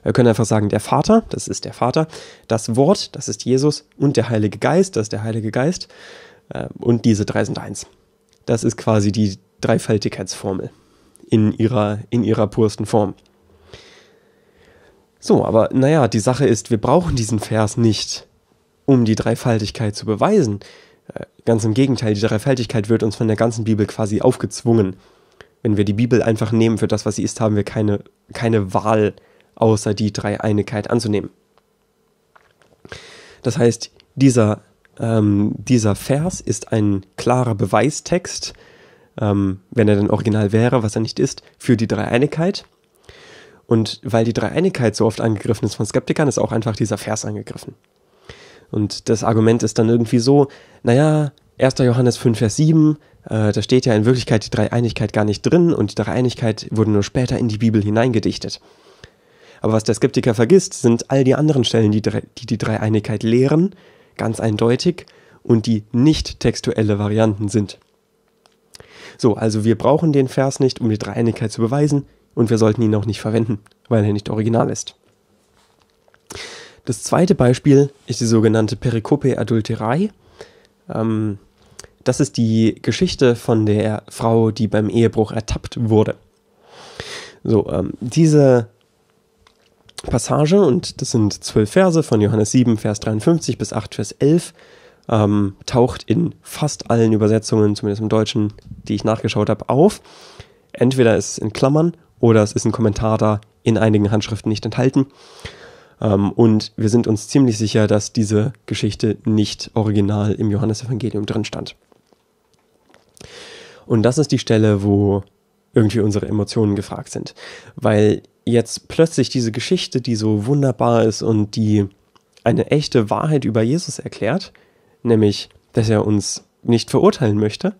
Wir können einfach sagen, der Vater, das ist der Vater, das Wort, das ist Jesus und der Heilige Geist, das ist der Heilige Geist. Äh, und diese drei sind eins. Das ist quasi die Dreifaltigkeitsformel in ihrer, in ihrer pursten Form. So, aber naja, die Sache ist, wir brauchen diesen Vers nicht, um die Dreifaltigkeit zu beweisen. Äh, ganz im Gegenteil, die Dreifaltigkeit wird uns von der ganzen Bibel quasi aufgezwungen. Wenn wir die Bibel einfach nehmen für das, was sie ist, haben wir keine, keine Wahl außer die Dreieinigkeit anzunehmen. Das heißt, dieser, ähm, dieser Vers ist ein klarer Beweistext, ähm, wenn er denn original wäre, was er nicht ist, für die Dreieinigkeit. Und weil die Dreieinigkeit so oft angegriffen ist von Skeptikern, ist auch einfach dieser Vers angegriffen. Und das Argument ist dann irgendwie so, naja, 1. Johannes 5, Vers 7, äh, da steht ja in Wirklichkeit die Dreieinigkeit gar nicht drin und die Dreieinigkeit wurde nur später in die Bibel hineingedichtet. Aber was der Skeptiker vergisst, sind all die anderen Stellen, die die, die Dreieinigkeit lehren, ganz eindeutig, und die nicht textuelle Varianten sind. So, also wir brauchen den Vers nicht, um die Dreieinigkeit zu beweisen, und wir sollten ihn auch nicht verwenden, weil er nicht original ist. Das zweite Beispiel ist die sogenannte Perikope Adulterei. Ähm, das ist die Geschichte von der Frau, die beim Ehebruch ertappt wurde. So, ähm, diese Passage und das sind zwölf Verse von Johannes 7, Vers 53 bis 8, Vers 11. Ähm, taucht in fast allen Übersetzungen, zumindest im Deutschen, die ich nachgeschaut habe, auf. Entweder ist es in Klammern oder es ist ein Kommentar da, in einigen Handschriften nicht enthalten. Ähm, und wir sind uns ziemlich sicher, dass diese Geschichte nicht original im Johannesevangelium drin stand. Und das ist die Stelle, wo irgendwie unsere Emotionen gefragt sind. Weil jetzt plötzlich diese Geschichte, die so wunderbar ist und die eine echte Wahrheit über Jesus erklärt, nämlich, dass er uns nicht verurteilen möchte,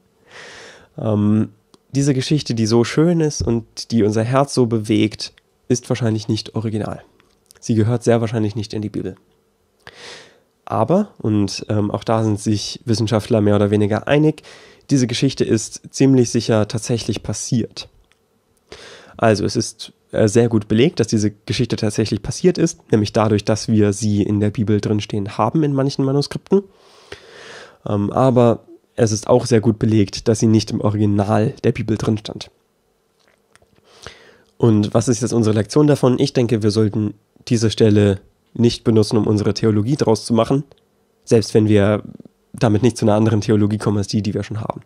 ähm, diese Geschichte, die so schön ist und die unser Herz so bewegt, ist wahrscheinlich nicht original. Sie gehört sehr wahrscheinlich nicht in die Bibel. Aber, und ähm, auch da sind sich Wissenschaftler mehr oder weniger einig, diese Geschichte ist ziemlich sicher tatsächlich passiert. Also es ist äh, sehr gut belegt, dass diese Geschichte tatsächlich passiert ist, nämlich dadurch, dass wir sie in der Bibel drinstehen haben in manchen Manuskripten. Ähm, aber es ist auch sehr gut belegt, dass sie nicht im Original der Bibel drin stand. Und was ist jetzt unsere Lektion davon? Ich denke, wir sollten diese Stelle nicht benutzen, um unsere Theologie draus zu machen, selbst wenn wir damit nicht zu einer anderen Theologie kommen als die, die wir schon haben.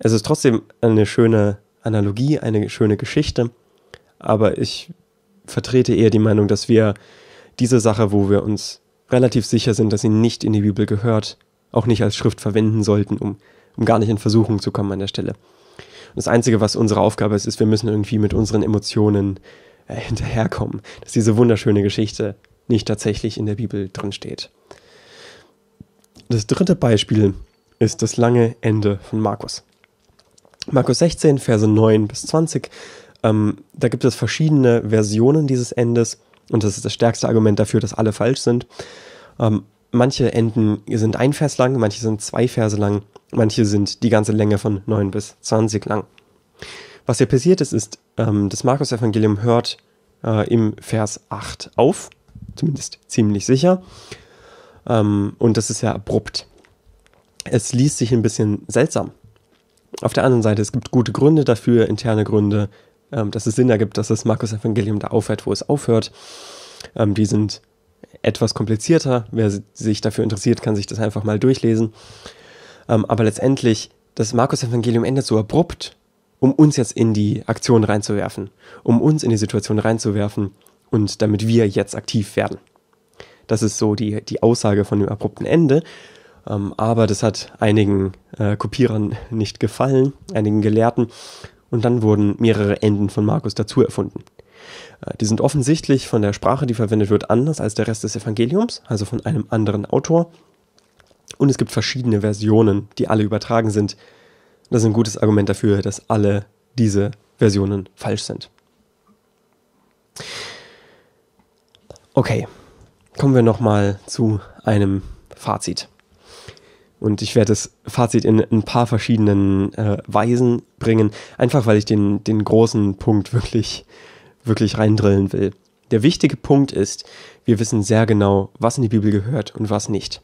Es ist trotzdem eine schöne Analogie, eine schöne Geschichte aber ich vertrete eher die Meinung, dass wir diese Sache, wo wir uns relativ sicher sind, dass sie nicht in die Bibel gehört, auch nicht als Schrift verwenden sollten, um, um gar nicht in Versuchung zu kommen an der Stelle. Und das Einzige, was unsere Aufgabe ist, ist, wir müssen irgendwie mit unseren Emotionen äh, hinterherkommen, dass diese wunderschöne Geschichte nicht tatsächlich in der Bibel drin steht. Das dritte Beispiel ist das lange Ende von Markus. Markus 16, Verse 9 bis 20 ähm, da gibt es verschiedene Versionen dieses Endes und das ist das stärkste Argument dafür, dass alle falsch sind. Ähm, manche Enden sind ein Vers lang, manche sind zwei Verse lang, manche sind die ganze Länge von 9 bis 20 lang. Was hier passiert ist, ist, ähm, das Markus-Evangelium hört äh, im Vers 8 auf, zumindest ziemlich sicher. Ähm, und das ist ja abrupt. Es liest sich ein bisschen seltsam. Auf der anderen Seite, es gibt gute Gründe dafür, interne Gründe, ähm, dass es Sinn ergibt, dass das Markus-Evangelium da aufhört, wo es aufhört. Ähm, die sind etwas komplizierter. Wer sich dafür interessiert, kann sich das einfach mal durchlesen. Ähm, aber letztendlich, das Markus-Evangelium endet so abrupt, um uns jetzt in die Aktion reinzuwerfen, um uns in die Situation reinzuwerfen und damit wir jetzt aktiv werden. Das ist so die, die Aussage von dem abrupten Ende. Ähm, aber das hat einigen äh, Kopierern nicht gefallen, einigen Gelehrten und dann wurden mehrere Enden von Markus dazu erfunden. Äh, die sind offensichtlich von der Sprache, die verwendet wird, anders als der Rest des Evangeliums, also von einem anderen Autor. Und es gibt verschiedene Versionen, die alle übertragen sind. Das ist ein gutes Argument dafür, dass alle diese Versionen falsch sind. Okay, kommen wir nochmal zu einem Fazit. Und ich werde das Fazit in ein paar verschiedenen äh, Weisen bringen, einfach weil ich den, den großen Punkt wirklich, wirklich reindrillen will. Der wichtige Punkt ist, wir wissen sehr genau, was in die Bibel gehört und was nicht.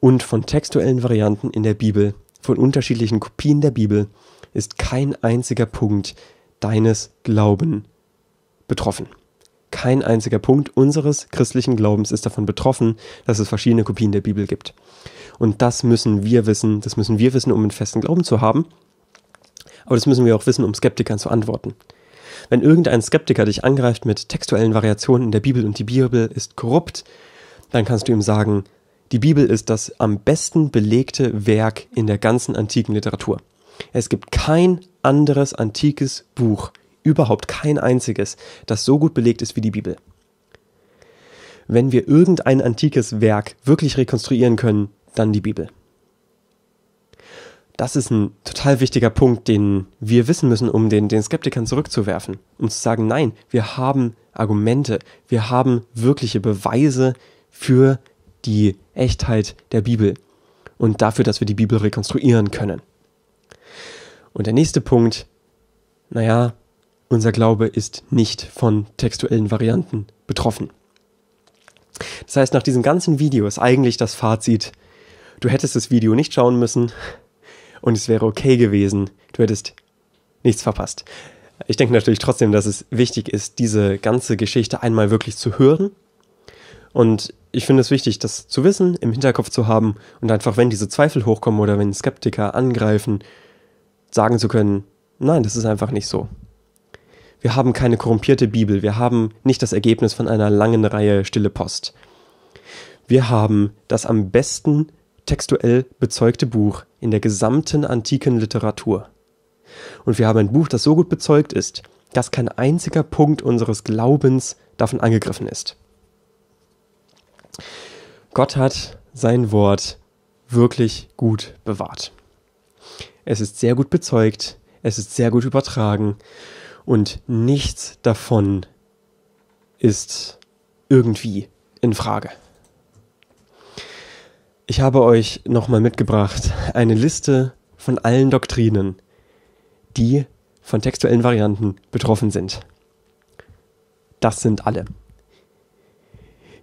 Und von textuellen Varianten in der Bibel, von unterschiedlichen Kopien der Bibel, ist kein einziger Punkt deines Glaubens betroffen. Kein einziger Punkt unseres christlichen Glaubens ist davon betroffen, dass es verschiedene Kopien der Bibel gibt. Und das müssen wir wissen, das müssen wir wissen, um einen festen Glauben zu haben. Aber das müssen wir auch wissen, um Skeptikern zu antworten. Wenn irgendein Skeptiker dich angreift mit textuellen Variationen in der Bibel und die Bibel ist korrupt, dann kannst du ihm sagen, die Bibel ist das am besten belegte Werk in der ganzen antiken Literatur. Es gibt kein anderes antikes Buch, überhaupt kein einziges, das so gut belegt ist wie die Bibel. Wenn wir irgendein antikes Werk wirklich rekonstruieren können, dann die Bibel. Das ist ein total wichtiger Punkt, den wir wissen müssen, um den, den Skeptikern zurückzuwerfen, um zu sagen, nein, wir haben Argumente, wir haben wirkliche Beweise für die Echtheit der Bibel und dafür, dass wir die Bibel rekonstruieren können. Und der nächste Punkt, naja, unser Glaube ist nicht von textuellen Varianten betroffen. Das heißt, nach diesem ganzen Video ist eigentlich das Fazit, du hättest das Video nicht schauen müssen und es wäre okay gewesen, du hättest nichts verpasst. Ich denke natürlich trotzdem, dass es wichtig ist, diese ganze Geschichte einmal wirklich zu hören. Und ich finde es wichtig, das zu wissen, im Hinterkopf zu haben und einfach, wenn diese Zweifel hochkommen oder wenn Skeptiker angreifen, sagen zu können, nein, das ist einfach nicht so. Wir haben keine korrumpierte Bibel, wir haben nicht das Ergebnis von einer langen Reihe stille Post. Wir haben das am besten textuell bezeugte Buch in der gesamten antiken Literatur. Und wir haben ein Buch, das so gut bezeugt ist, dass kein einziger Punkt unseres Glaubens davon angegriffen ist. Gott hat sein Wort wirklich gut bewahrt. Es ist sehr gut bezeugt, es ist sehr gut übertragen und nichts davon ist irgendwie in Frage. Ich habe euch nochmal mitgebracht eine Liste von allen Doktrinen, die von textuellen Varianten betroffen sind. Das sind alle.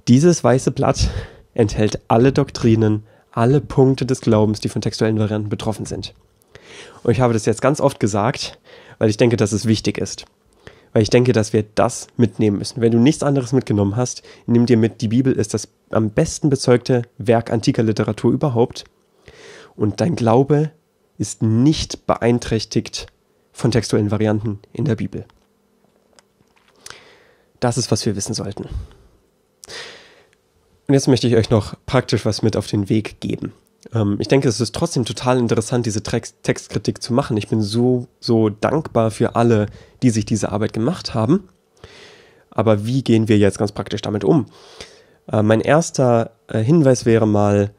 Dieses weiße Blatt enthält alle Doktrinen, alle Punkte des Glaubens, die von textuellen Varianten betroffen sind. Und ich habe das jetzt ganz oft gesagt, weil ich denke, dass es wichtig ist. Weil ich denke, dass wir das mitnehmen müssen. Wenn du nichts anderes mitgenommen hast, nimm dir mit, die Bibel ist das am besten bezeugte Werk antiker Literatur überhaupt. Und dein Glaube ist nicht beeinträchtigt von textuellen Varianten in der Bibel. Das ist, was wir wissen sollten. Und jetzt möchte ich euch noch praktisch was mit auf den Weg geben. Ähm, ich denke, es ist trotzdem total interessant, diese Text Textkritik zu machen. Ich bin so, so dankbar für alle, die sich diese Arbeit gemacht haben. Aber wie gehen wir jetzt ganz praktisch damit um? Äh, mein erster äh, Hinweis wäre mal,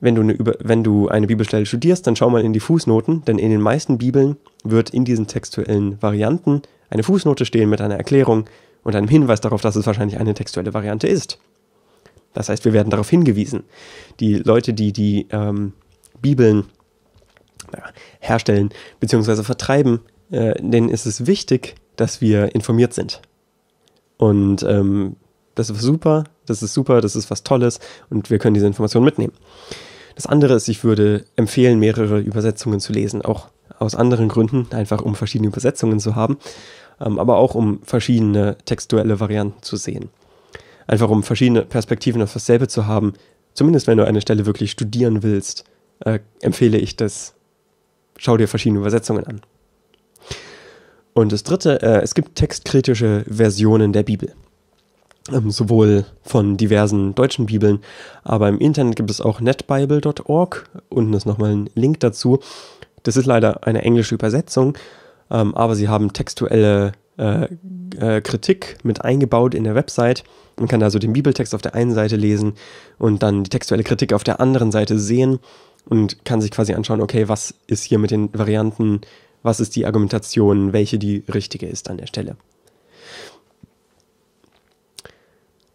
wenn du, eine, wenn du eine Bibelstelle studierst, dann schau mal in die Fußnoten, denn in den meisten Bibeln wird in diesen textuellen Varianten eine Fußnote stehen mit einer Erklärung und einem Hinweis darauf, dass es wahrscheinlich eine textuelle Variante ist. Das heißt, wir werden darauf hingewiesen. Die Leute, die die ähm, Bibeln ja, herstellen bzw. vertreiben, äh, denen ist es wichtig, dass wir informiert sind. Und ähm, das ist super, das ist super, das ist was Tolles und wir können diese Informationen mitnehmen. Das andere ist, ich würde empfehlen, mehrere Übersetzungen zu lesen, auch aus anderen Gründen, einfach um verschiedene Übersetzungen zu haben, ähm, aber auch um verschiedene textuelle Varianten zu sehen einfach um verschiedene Perspektiven auf dasselbe zu haben, zumindest wenn du eine Stelle wirklich studieren willst, äh, empfehle ich das. Schau dir verschiedene Übersetzungen an. Und das dritte, äh, es gibt textkritische Versionen der Bibel. Ähm, sowohl von diversen deutschen Bibeln, aber im Internet gibt es auch netbible.org. Unten ist nochmal ein Link dazu. Das ist leider eine englische Übersetzung, ähm, aber sie haben textuelle äh, äh, Kritik mit eingebaut in der Website. Man kann also den Bibeltext auf der einen Seite lesen und dann die textuelle Kritik auf der anderen Seite sehen und kann sich quasi anschauen, okay, was ist hier mit den Varianten, was ist die Argumentation, welche die richtige ist an der Stelle.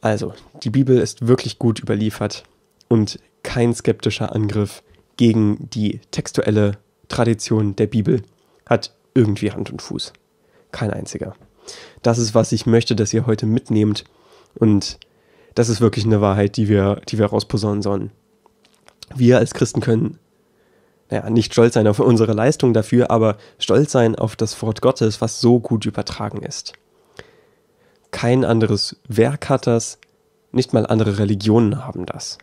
Also, die Bibel ist wirklich gut überliefert und kein skeptischer Angriff gegen die textuelle Tradition der Bibel hat irgendwie Hand und Fuß. Kein einziger. Das ist, was ich möchte, dass ihr heute mitnehmt. Und das ist wirklich eine Wahrheit, die wir, die wir rausposaunen sollen. Wir als Christen können, naja, nicht stolz sein auf unsere Leistung dafür, aber stolz sein auf das Wort Gottes, was so gut übertragen ist. Kein anderes Werk hat das, nicht mal andere Religionen haben das.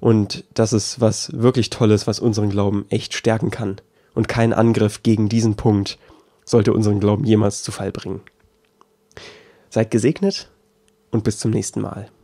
Und das ist was wirklich Tolles, was unseren Glauben echt stärken kann. Und kein Angriff gegen diesen Punkt sollte unseren Glauben jemals zu Fall bringen. Seid gesegnet und bis zum nächsten Mal.